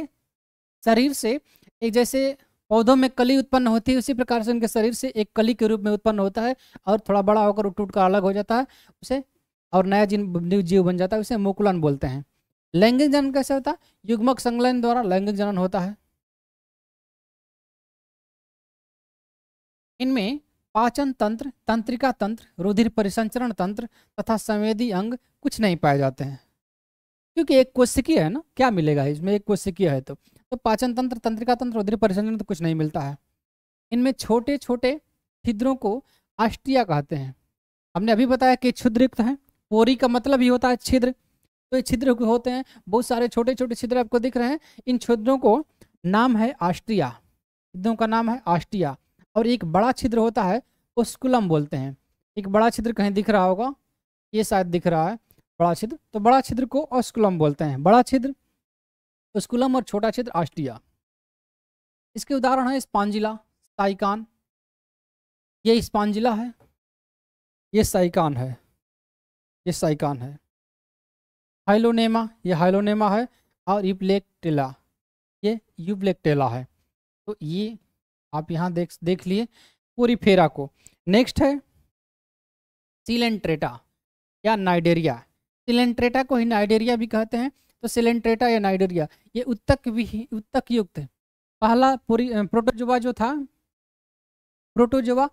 शरीर से एक जैसे पौधों में कली उत्पन्न होती है उसी प्रकार से उनके शरीर से एक कली के रूप में उत्पन्न होता है और थोड़ा बड़ा होकर उठ उठ कर अलग हो जाता है उसे और नया जीव जीव बन जाता है उसे मुकुलन बोलते हैं लैंगिक जनन कैसे होता है युग्मक संलयन द्वारा लैंगिक जनन होता है इनमें पाचन तंत्र तंत्रिका तंत्र रुधिर परिसंचरण तंत्र तथा संवेदी अंग कुछ नहीं पाए जाते हैं क्योंकि एक कोशिकीय है ना क्या मिलेगा इसमें एक कोशिकीय है तो तो पाचन तंत्र तंत्रिका तंत्र उधर परिसंचन तो कुछ नहीं मिलता है इनमें छोटे छोटे छिद्रों को आष्टिया कहते हैं हमने अभी बताया कि क्षुद्रयुक्त है पोरी का मतलब ही होता है छिद्र तो ये छिद्र होते हैं बहुत सारे छोटे छोटे छिद्र आपको दिख रहे हैं इन छिद्रों को नाम है आष्टिया छिद्रों का नाम है आष्टिया और एक बड़ा छिद्र होता है उसकुलम बोलते हैं एक बड़ा छिद्र कहीं दिख रहा होगा ये शायद दिख रहा है बड़ा छिद्र तो बड़ा छिद्र को ऑस्कुलम बोलते हैं बड़ा छिद्र ऑस्कुलम और छोटा छिद्र ऑस्टिया इसके उदाहरण है स्पांजिला साइकान ये स्पांजिला है ये साइकान है ये साइकान है हाइलोनेमा ये हाइलोनेमा है और टेला ये टेला है तो ये आप यहाँ देख देख लिए पूरी फेरा को नेक्स्ट है सीलेंट्रेटा या नाइडेरिया सिलेंट्रेटा को ही नाइडेरिया भी कहते हैं तो सिलेंट्रेटा या नाइडेरिया ये उत्तक भी उत्तक युक्त है पहला पूरी प्रोटोजोवा जो था प्रोटोजोवा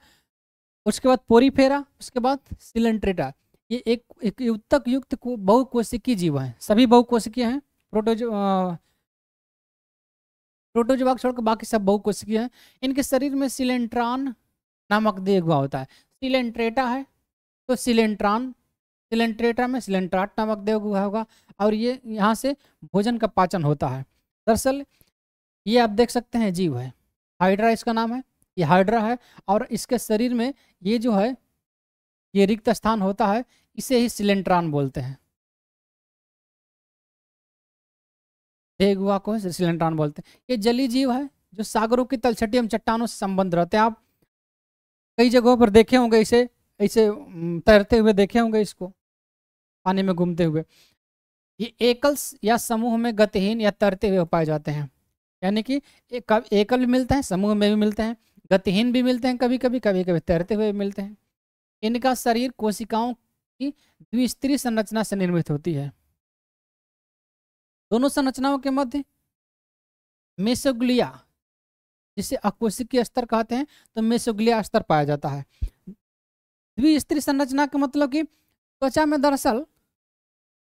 उसके बाद पोरीफेरा उसके बाद सिलेंट्रेटा ये एक, एक उत्तक युक्त को बहुकोशिकीय जीव है सभी बहुकोशिकीय हैं प्रोटोजो प्रोटोजोवा छोड़कर बाकी सब बहुकोशिकीय हैं इनके शरीर में सिलेंट्रॉन नामक देखवा होता है सिलेंट्रेटा है तो सिलेंट्रॉन सिलेंट्रेटा में सिलेंट्राट नामक देव गुहा होगा और ये यहाँ से भोजन का पाचन होता है दरअसल ये आप देख सकते हैं जीव है हाइड्रा इसका नाम है ये हाइड्रा है और इसके शरीर में ये जो है ये रिक्त स्थान होता है इसे ही सिलेंट्रान बोलते हैं देव गुहा को सिलेंट्रान बोलते हैं ये जली जीव है जो सागरों की तलछटी एवं चट्टानों से संबंध रहते हैं आप कई जगहों पर देखे होंगे इसे ऐसे तैरते हुए देखे होंगे इसको पानी में घूमते हुए ये एकल या समूह में गतिहीन या तैरते हुए पाए जाते हैं यानी कि एक, एकल भी मिलते हैं समूह में भी मिलते हैं गतिहीन भी मिलते हैं कभी कभी कभी कभी तैरते हुए भी मिलते हैं इनका शरीर कोशिकाओं की द्विस्तरीय संरचना से निर्मित होती है दोनों संरचनाओं के मध्य मेसोग्लिया जिसे अकोशिकीय स्तर कहते हैं तो मेसोग्लिया स्तर पाया जाता है द्विस्तरीय संरचना का मतलब कि त्वचा में दरअसल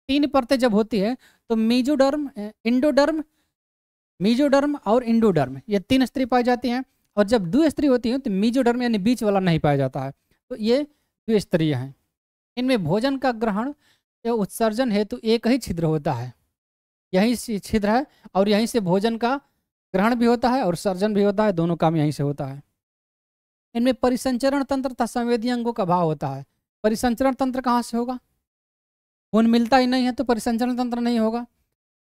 तीन परतें जब होती है तो मीजोडर्म इंडोडर्म मीजोडर्म और इंडोडर्म ये तीन स्त्री पाई जाती हैं और जब दो स्त्री होती है तो मीजोडर्म यानी बीच वाला नहीं पाया जाता है तो ये दो स्त्री हैं इनमें भोजन का ग्रहण या उत्सर्जन हेतु तो एक ही छिद्र होता है यही से छिद्र है और यहीं से भोजन का ग्रहण भी होता है और सर्जन भी होता है दोनों काम यहीं से होता है इनमें परिसंचरण तंत्र तथा संवेदी अंगों का भाव होता है परिसंचरण तंत्र कहाँ से होगा खून मिलता ही नहीं है तो परिसंचरण तंत्र नहीं होगा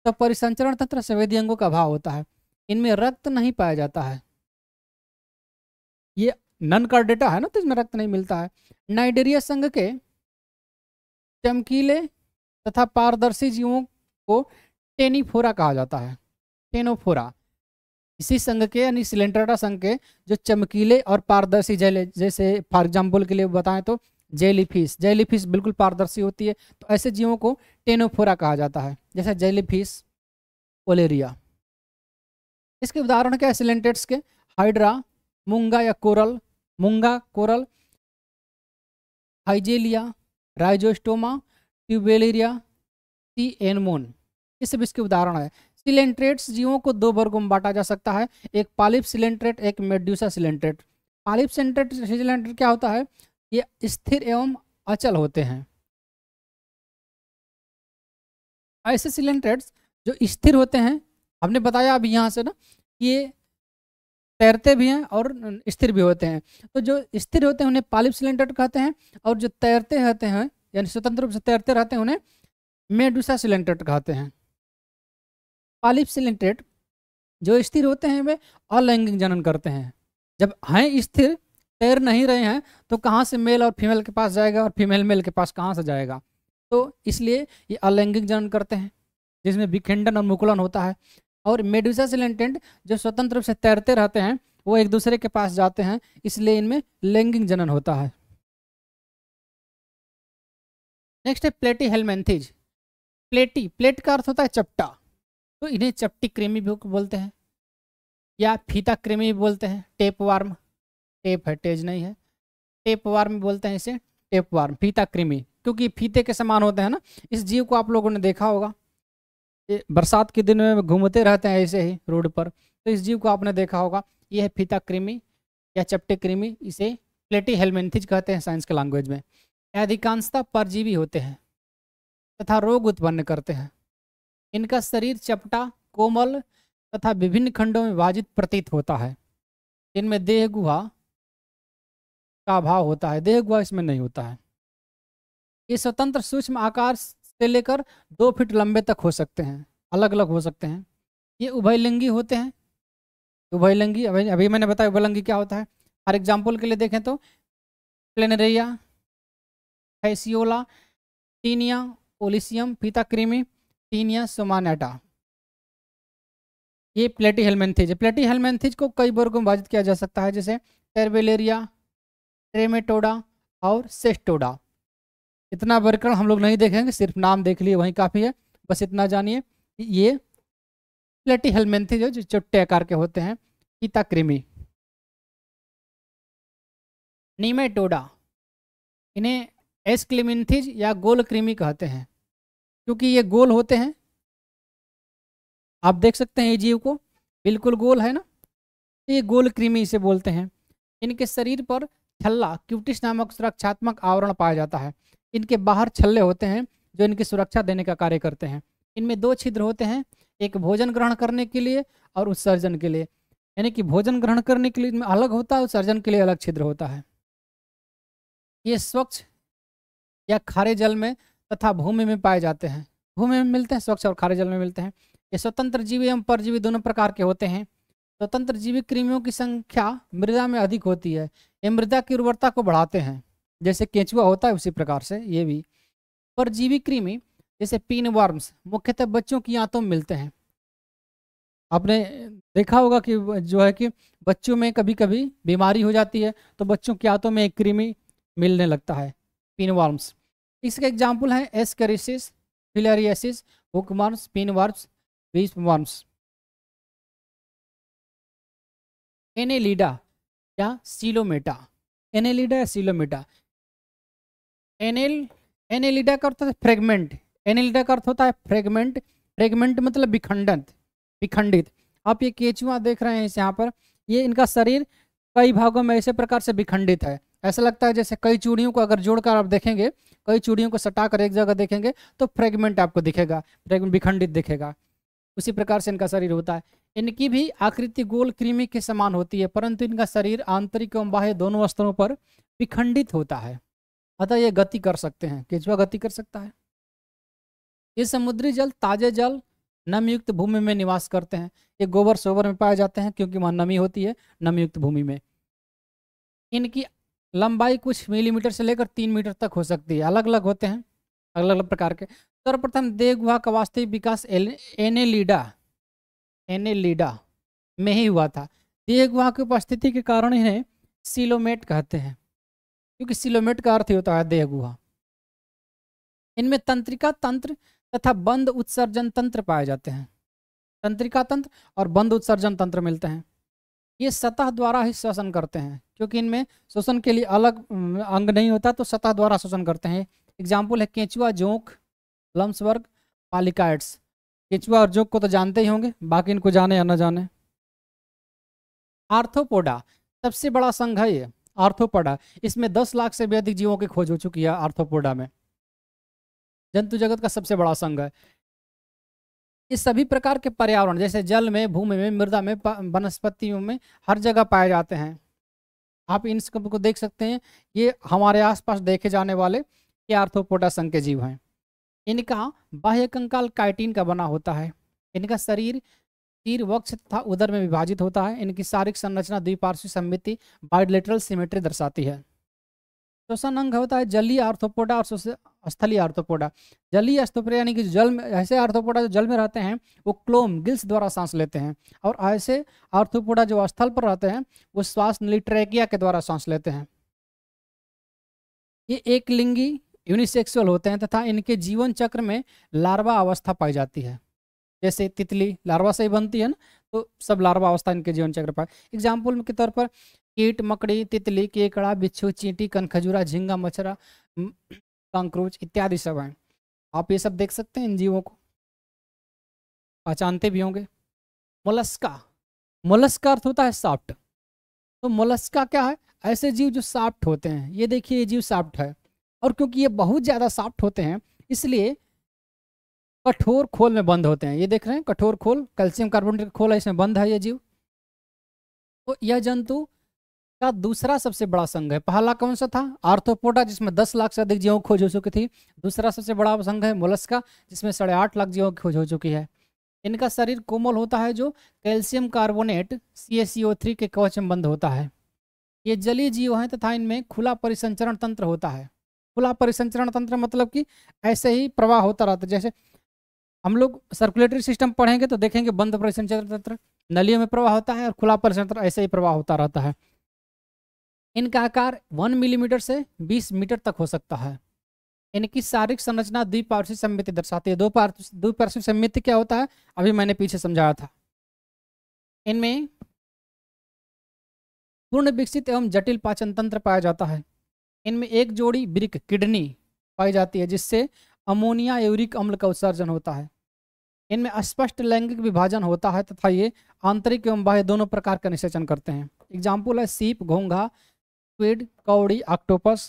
तो परिसंचरण तंत्र सवेदी अंगों का अभाव होता है इनमें रक्त नहीं पाया जाता है ये नन का डेटा है ना तो इसमें रक्त नहीं मिलता है नाइडेरिया संघ के चमकीले तथा पारदर्शी जीवों को टेनीफोरा कहा जाता है टेनोफोरा इसी संघ के यानी सिलेंड्राटा संघ के जो चमकीले और पारदर्शी जैसे फॉर एग्जाम्पल के लिए बताएं तो जेलीफिश जेलीफिश बिल्कुल पारदर्शी होती है तो ऐसे जीवों को टेनोफोरा कहा जाता है जैसे जेलीफिश ओलेरिया इसके उदाहरण क्या सिलेंटेट्स के हाइड्रा मुंगा या कोरल मुंगा कोरल हाइजेलिया राइजोस्टोमा ट्यूबेलेरिया सी एनमोन ये सब इसके उदाहरण है सिलेंट्रेट्स जीवों को दो वर्गों में बांटा जा सकता है एक पालिप सिलेंट्रेट एक medusa coelenterate polyp coelenterate coelenterate क्या होता है ये स्थिर एवं अचल होते हैं ऐसे सिलेंड्रेड्स जो स्थिर होते हैं हमने बताया अभी यहाँ से ना ये तैरते भी हैं और स्थिर भी होते हैं तो जो स्थिर होते हैं उन्हें पालिप सिलेंड्रेड कहते हैं और जो तैरते रहते हैं यानी स्वतंत्र रूप से तैरते रहते हैं उन्हें मेडुसा सिलेंड्रेड कहते हैं पालिप सिलेंड्रेड जो स्थिर होते हैं वे अलैंगिक जनन करते हैं जब हैं स्थिर तैर नहीं रहे हैं तो कहाँ से मेल और फीमेल के पास जाएगा और फीमेल मेल के पास कहाँ से जाएगा तो इसलिए ये अलैंगिक जनन करते हैं जिसमें विखंडन और मुकुलन होता है और मेडुसा सिलेंटेंट जो स्वतंत्र रूप से तैरते रहते हैं वो एक दूसरे के पास जाते हैं इसलिए इनमें लैंगिक जनन होता है नेक्स्ट है प्लेटी हेलमेंथिज प्लेटी प्लेट का अर्थ होता है चपटा तो इन्हें चपटी क्रेमी भी बोलते हैं या फीता क्रेमी भी बोलते हैं टेप वार्म टेप है टेज नहीं है टेप वार्म बोलते हैं इसे टेप वार्म फीता कृमि क्योंकि फीते के समान होते हैं ना इस जीव को आप लोगों ने देखा होगा बरसात के दिन में घूमते रहते हैं ऐसे ही रोड पर तो इस जीव को आपने देखा होगा यह है फीता कृमि या चपटे कृमि इसे प्लेटी हेलमेंथिज कहते हैं साइंस के लैंग्वेज में अधिकांशता परजीवी होते हैं तथा रोग उत्पन्न करते हैं इनका शरीर चपटा कोमल तथा विभिन्न खंडों में विभाजित प्रतीत होता है इनमें देह गुहा का अभाव होता है देह गुहा इसमें नहीं होता है ये स्वतंत्र सूक्ष्म आकार से लेकर दो फीट लंबे तक हो सकते हैं अलग अलग हो सकते हैं ये उभयलिंगी होते हैं उभयलिंगी अभी अभी मैंने बताया उभयलिंगी क्या होता है फॉर एग्जाम्पल के लिए देखें तो प्लेनरिया फैसियोला टीनिया ओलिसियम फीता क्रीमी टीनिया सोमानेटा ये प्लेटी हेलमेंथिज प्लेटी हेलमेंथिज को कई वर्गों में विभाजित किया जा सकता है जैसे टेरबेलेरिया ट्रेमेटोडा और सेस्टोडा इतना वर्गीकरण हम लोग नहीं देखेंगे सिर्फ नाम देख लिए वहीं काफ़ी है बस इतना जानिए ये प्लेटी हेलमेंथी जो चुट्टे आकार के होते हैं पीता कृमी नीमेटोडा इन्हें एस या गोल क्रीमी कहते हैं क्योंकि ये गोल होते हैं आप देख सकते हैं ये जीव को बिल्कुल गोल है ना ये गोल कृमि इसे बोलते हैं इनके शरीर पर छल्ला क्यूटिस नामक सुरक्षात्मक आवरण पाया जाता है इनके बाहर छल्ले होते हैं जो इनकी सुरक्षा देने का कार्य करते हैं इनमें दो छिद्र होते हैं एक भोजन ग्रहण करने के लिए और उत्सर्जन के लिए यानी कि भोजन ग्रहण करने के लिए इनमें अलग होता है उत्सर्जन के लिए अलग छिद्र होता है ये स्वच्छ या खारे जल में तथा भूमि में पाए जाते हैं भूमि में मिलते हैं स्वच्छ और खारे जल में मिलते हैं ये स्वतंत्र जीवी एवं परजीवी दोनों प्रकार के होते हैं स्वतंत्र जीवी कृमियों की संख्या मृदा में अधिक होती है ये मृदा की उर्वरता को बढ़ाते हैं जैसे केंचुआ होता है उसी प्रकार से ये भी पर जीवी कृमि जैसे पीन वार्म्स मुख्यतः बच्चों की आंतों में मिलते हैं आपने देखा होगा कि जो है कि बच्चों में कभी कभी बीमारी हो जाती है तो बच्चों की आंतों में एक कृमि मिलने लगता है पीन वार्म्स इसके एग्जाम्पल है ascaris filariasis hook pin worms बीस वार्म्स एनेलिडा या सीलोमेटा एनेलिडा या सीलोमेटा एनेल एनेलिडा का अर्थ होता है फ्रेगमेंट एनेलिडा का अर्थ होता है फ्रेगमेंट फ्रेगमेंट मतलब विखंडित विखंडित आप ये केचुआ देख रहे हैं इस यहाँ पर ये इनका शरीर कई भागों में ऐसे प्रकार से विखंडित है ऐसा लगता है जैसे कई चूड़ियों को अगर जोड़कर आप देखेंगे कई चूड़ियों को सटा कर एक जगह देखेंगे तो फ्रेगमेंट आपको दिखेगा फ्रेगमेंट विखंडित दिखेगा उसी प्रकार से इनका शरीर होता है इनकी भी आकृति गोल कृमि के समान होती है परंतु इनका शरीर आंतरिक एवं बाह्य दोनों स्तरों पर विखंडित होता है अतः ये गति कर सकते हैं केचुआ गति कर सकता है ये समुद्री जल ताजे जल नमयुक्त भूमि में निवास करते हैं ये गोबर सोबर में पाए जाते हैं क्योंकि वहाँ नमी होती है नमयुक्त भूमि में इनकी लंबाई कुछ मिलीमीटर से लेकर तीन मीटर तक हो सकती है अलग अलग होते हैं अलग अलग प्रकार के सर्वप्रथम देवगुहा का वास्तविक विकास एनेलिडा एनेलिडा में ही हुआ था गुहा की उपस्थिति के कारण इन्हें सिलोमेट कहते हैं क्योंकि सिलोमेट का अर्थ होता है देहगुहा इनमें तंत्रिका तंत्र तथा बंद उत्सर्जन तंत्र पाए जाते हैं तंत्रिका तंत्र और बंद उत्सर्जन तंत्र मिलते हैं ये सतह द्वारा ही श्वसन करते हैं क्योंकि इनमें श्वसन के लिए अलग अंग नहीं होता तो सतह द्वारा श्वसन करते हैं एग्जाम्पल है केंचुआ जोंक वर्ग पालिकाइट्स केचुआ और जोक को तो जानते ही होंगे बाकी इनको जाने या ना जाने आर्थोपोडा सबसे बड़ा संघ है ये आर्थोपोडा इसमें दस लाख से भी अधिक जीवों की खोज हो चुकी है आर्थोपोडा में जंतु जगत का सबसे बड़ा संघ है इस सभी प्रकार के पर्यावरण जैसे जल में भूमि में मृदा में वनस्पतियों में हर जगह पाए जाते हैं आप इन को देख सकते हैं ये हमारे आसपास देखे जाने वाले ये आर्थोपोडा संघ के जीव हैं इनका बाह्य कंकाल काइटिन का बना होता है इनका शरीर तीर वक्ष तथा उदर में विभाजित होता है इनकी शारीरिक संरचना द्विपार्श्विक समिति बायोलेटरल सिमेट्री दर्शाती है श्वसन अंग होता है जलीय आर्थोपोडा और स्थलीय आर्थोपोडा जलीय अस्थोपोडा यानी कि जल में ऐसे आर्थोपोडा जो जल में रहते हैं वो क्लोम गिल्स द्वारा सांस लेते हैं और ऐसे आर्थोपोडा जो स्थल पर रहते हैं वो श्वास नली ट्रेकिया के द्वारा सांस लेते हैं ये एक लिंगी यूनिसेक्सुअल होते हैं तथा इनके जीवन चक्र में लार्वा अवस्था पाई जाती है जैसे तितली लार्वा से ही बनती है ना तो सब लार्वा अवस्था इनके जीवन चक्र पर एग्जाम्पल के तौर पर कीट मकड़ी तितली केकड़ा बिच्छू चींटी कनखजूरा झींगा मछरा कंक्रोच इत्यादि सब हैं आप ये सब देख सकते हैं इन जीवों को पहचानते भी होंगे मोलस्का मोलस्का अर्थ होता है साफ्ट तो मोलस्का क्या है ऐसे जीव जो साफ्ट होते हैं ये देखिए ये जीव साफ्ट है और क्योंकि ये बहुत ज़्यादा सॉफ्ट होते हैं इसलिए कठोर खोल में बंद होते हैं ये देख रहे हैं कठोर खोल कैल्शियम कार्बोनेट खोल है इसमें बंद है ये जीव तो यह जंतु का दूसरा सबसे बड़ा संघ है पहला कौन सा था आर्थोपोडा जिसमें दस लाख से अधिक जीवों की खोज हो चुकी थी दूसरा सबसे बड़ा संघ है मोलस्का जिसमें साढ़े आठ लाख जीवों की खोज हो चुकी है इनका शरीर कोमल होता है जो कैल्शियम कार्बोनेट सी के कवच में बंद होता है ये जलीय जीव है तथा इनमें खुला परिसंचरण तंत्र होता है खुला परिसंचरण तंत्र मतलब कि ऐसे ही प्रवाह होता रहता है जैसे हम लोग सर्कुलेटरी सिस्टम पढ़ेंगे तो देखेंगे बंद परिसंचरण तंत्र नलियों में प्रवाह होता है और खुला परिसंचरण ऐसे ही प्रवाह होता रहता है इनका आकार वन मिलीमीटर से बीस मीटर तक हो सकता है इनकी शारीरिक संरचना द्विपार्श्विक सम्मिति दर्शाती है दो द्विपार्श्विक सम्मिति क्या होता है अभी मैंने पीछे समझाया था इनमें पूर्ण विकसित एवं जटिल पाचन तंत्र पाया जाता है इनमें एक जोड़ी ब्रिक किडनी पाई जाती है जिससे अमोनिया यूरिक अम्ल का उत्सर्जन होता है इनमें स्पष्ट लैंगिक विभाजन होता है तथा ये आंतरिक एवं बाह्य दोनों प्रकार का निषेचन करते हैं एग्जाम्पल है सीप घोंघा स्क्विड कौड़ी ऑक्टोपस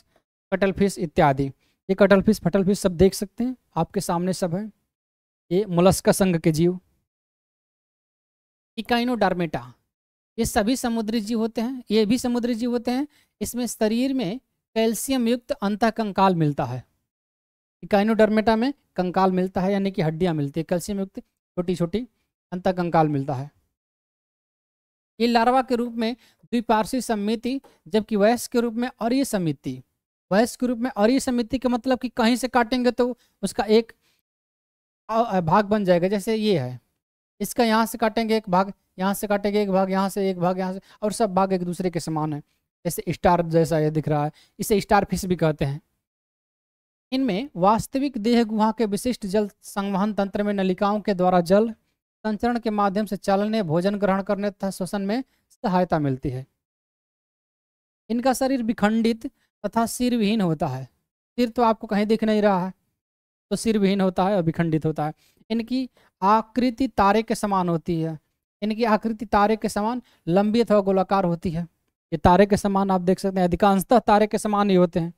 कटलफिश इत्यादि ये कटलफिश फटलफिश सब देख सकते हैं आपके सामने सब है ये मोलस्का संघ के जीव इकाइनोडार्मेटा ये सभी समुद्री जीव होते हैं ये भी समुद्री जीव होते हैं इसमें शरीर में कैल्शियम युक्त अंत कंकाल मिलता है इकाइनोडर्मेटा में कंकाल मिलता है यानी कि हड्डियाँ मिलती है कैल्शियम युक्त छोटी छोटी अंत कंकाल मिलता है ये लार्वा के रूप में द्विपार्श्वी समिति जबकि वयस्क के रूप में और समिति वयस्क के रूप में और समिति का मतलब कि कहीं से काटेंगे तो उसका एक भाग बन जाएगा जैसे ये है इसका यहाँ से काटेंगे एक भाग यहाँ से काटेंगे एक भाग यहाँ से एक भाग यहाँ से और सब भाग एक दूसरे के समान है जैसे स्टार जैसा ये दिख रहा है इसे स्टार फिश भी कहते हैं इनमें वास्तविक देह गुहा के विशिष्ट जल संवहन तंत्र में नलिकाओं के द्वारा जल संचरण के माध्यम से चलने भोजन ग्रहण करने तथा श्वसन में सहायता मिलती है इनका शरीर विखंडित तथा सिर विहीन होता है सिर तो आपको कहीं दिख नहीं रहा है तो सिर विहीन होता है और विखंडित होता है इनकी आकृति तारे के समान होती है इनकी आकृति तारे के समान लंबी अथवा गोलाकार होती है ये तारे के समान आप देख सकते हैं अधिकांशतः तारे के समान ही होते हैं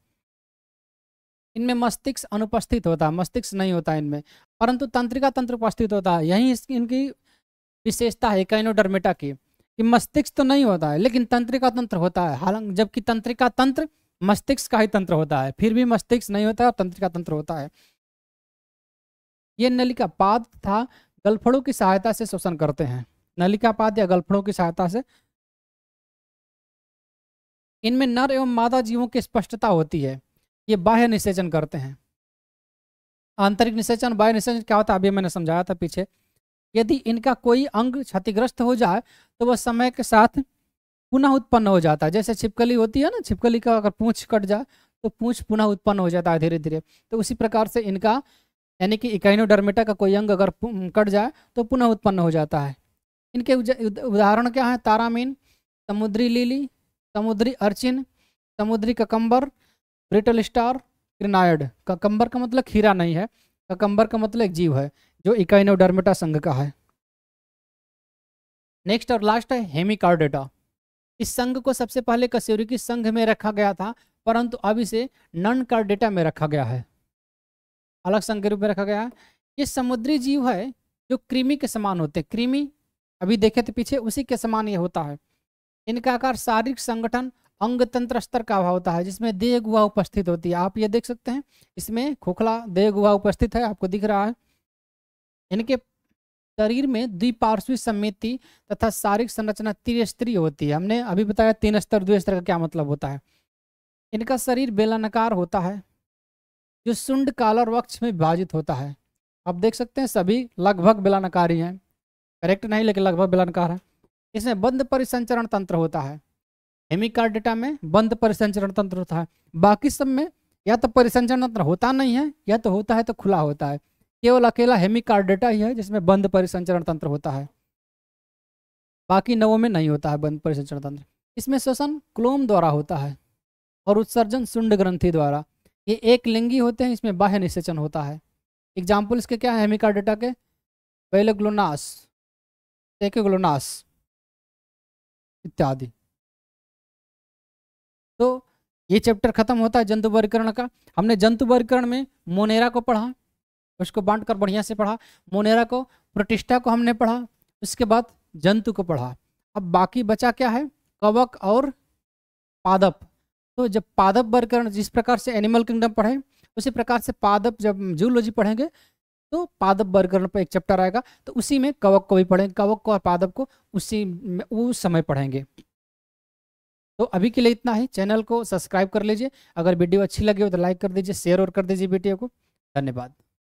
इनमें मस्तिष्क अनुपस्थित होता है मस्तिष्क नहीं होता इनमें परंतु तंत्रिका तंत्र उपस्थित होता है यही इनकी विशेषता है कैनोडर्मेटा की कि मस्तिष्क तो नहीं होता है लेकिन तंत्रिका तंत्र होता है हालांकि जबकि तंत्रिका तंत्र मस्तिष्क का ही तंत्र होता है फिर भी मस्तिष्क नहीं होता है और तंत्रिका तंत्र होता है ये नलिका पाद था गलफड़ों की सहायता से श्वसन करते हैं नलिका पाद या गलफड़ों की सहायता से इनमें नर एवं मादा जीवों की स्पष्टता होती है ये बाह्य निषेचन करते हैं आंतरिक निषेचन बाह्य निषेचन क्या होता है अभी मैंने समझाया था पीछे यदि इनका कोई अंग क्षतिग्रस्त हो जाए तो वह समय के साथ पुनः उत्पन्न हो जाता है जैसे छिपकली होती है ना छिपकली का अगर पूंछ कट जाए तो पूँछ पुनः उत्पन्न हो जाता है धीरे धीरे तो उसी प्रकार से इनका यानी कि इकाइनोडर्मेटा का कोई अंग अगर कट जाए तो पुनः उत्पन्न हो जाता है इनके उदाहरण क्या है तारामीन समुद्री लीली समुद्री अर्चिन समुद्री cucumber brittle star crinoid cucumber का मतलब खीरा नहीं है ककम्बर का मतलब एक जीव है जो इकाइनोडर्मेटा संघ का है नेक्स्ट और लास्ट है हेमिकार्डेटा इस संघ को सबसे पहले कस्यूरिकी संघ में रखा गया था परंतु अब इसे नन कार्डेटा में रखा गया है अलग संघ के रूप में रखा गया है ये समुद्री जीव है जो कृमि के समान होते हैं कृमि अभी देखे थे पीछे उसी के समान ये होता है इनका आकार शारीरिक संगठन अंग तंत्र स्तर का अभाव होता है जिसमें देह गुहा उपस्थित होती है आप ये देख सकते हैं इसमें खोखला देह गुहा उपस्थित है आपको दिख रहा है इनके शरीर में द्विपार्श्वी समिति तथा शारीरिक संरचना त्रिस्तरीय होती है हमने अभी बताया तीन स्तर द्विस्तर स्तर का क्या मतलब होता है इनका शरीर बेलनाकार होता है जो सुंड कालर वक्ष में विभाजित होता है आप देख सकते हैं सभी लगभग बेलनाकार ही हैं करेक्ट नहीं लेकिन लगभग बेलनकार है इसमें बंद परिसंचरण तंत्र होता है हेमिकार्डेटा डेटा में बंद परिसंचरण तंत्र होता है बाकी सब में या तो परिसंचरण तंत्र होता नहीं है या तो होता है तो खुला होता है केवल अकेला हेमिकार्ड डेटा ही है जिसमें बंद परिसंचरण तंत्र होता है बाकी नवों में नहीं होता है बंद परिसंचरण तंत्र इसमें श्वसन क्लोम द्वारा होता है और उत्सर्जन सुंड ग्रंथि द्वारा ये एक लिंगी होते हैं इसमें बाह्य निषेचन होता है एग्जाम्पल इसके क्या है हेमिकार्डेटा के एक ग्लोनास इत्यादि तो ये चैप्टर खत्म होता है जंतु वर्गीकरण का हमने जंतु वर्गीकरण में मोनेरा को पढ़ा उसको बांट कर बढ़िया से पढ़ा मोनेरा को प्रतिष्ठा को हमने पढ़ा उसके बाद जंतु को पढ़ा अब बाकी बचा क्या है कवक और पादप तो जब पादप वर्गीकरण जिस प्रकार से एनिमल किंगडम पढ़े उसी प्रकार से पादप जब जूलॉजी पढ़ेंगे तो पादप वर्गीकरण पर एक चैप्टर आएगा तो उसी में कवक को भी पढ़ेंगे कवक को और पादप को उसी में उस समय पढ़ेंगे तो अभी के लिए इतना ही चैनल को सब्सक्राइब कर लीजिए अगर वीडियो अच्छी लगी हो तो लाइक कर दीजिए शेयर और कर दीजिए वीडियो को धन्यवाद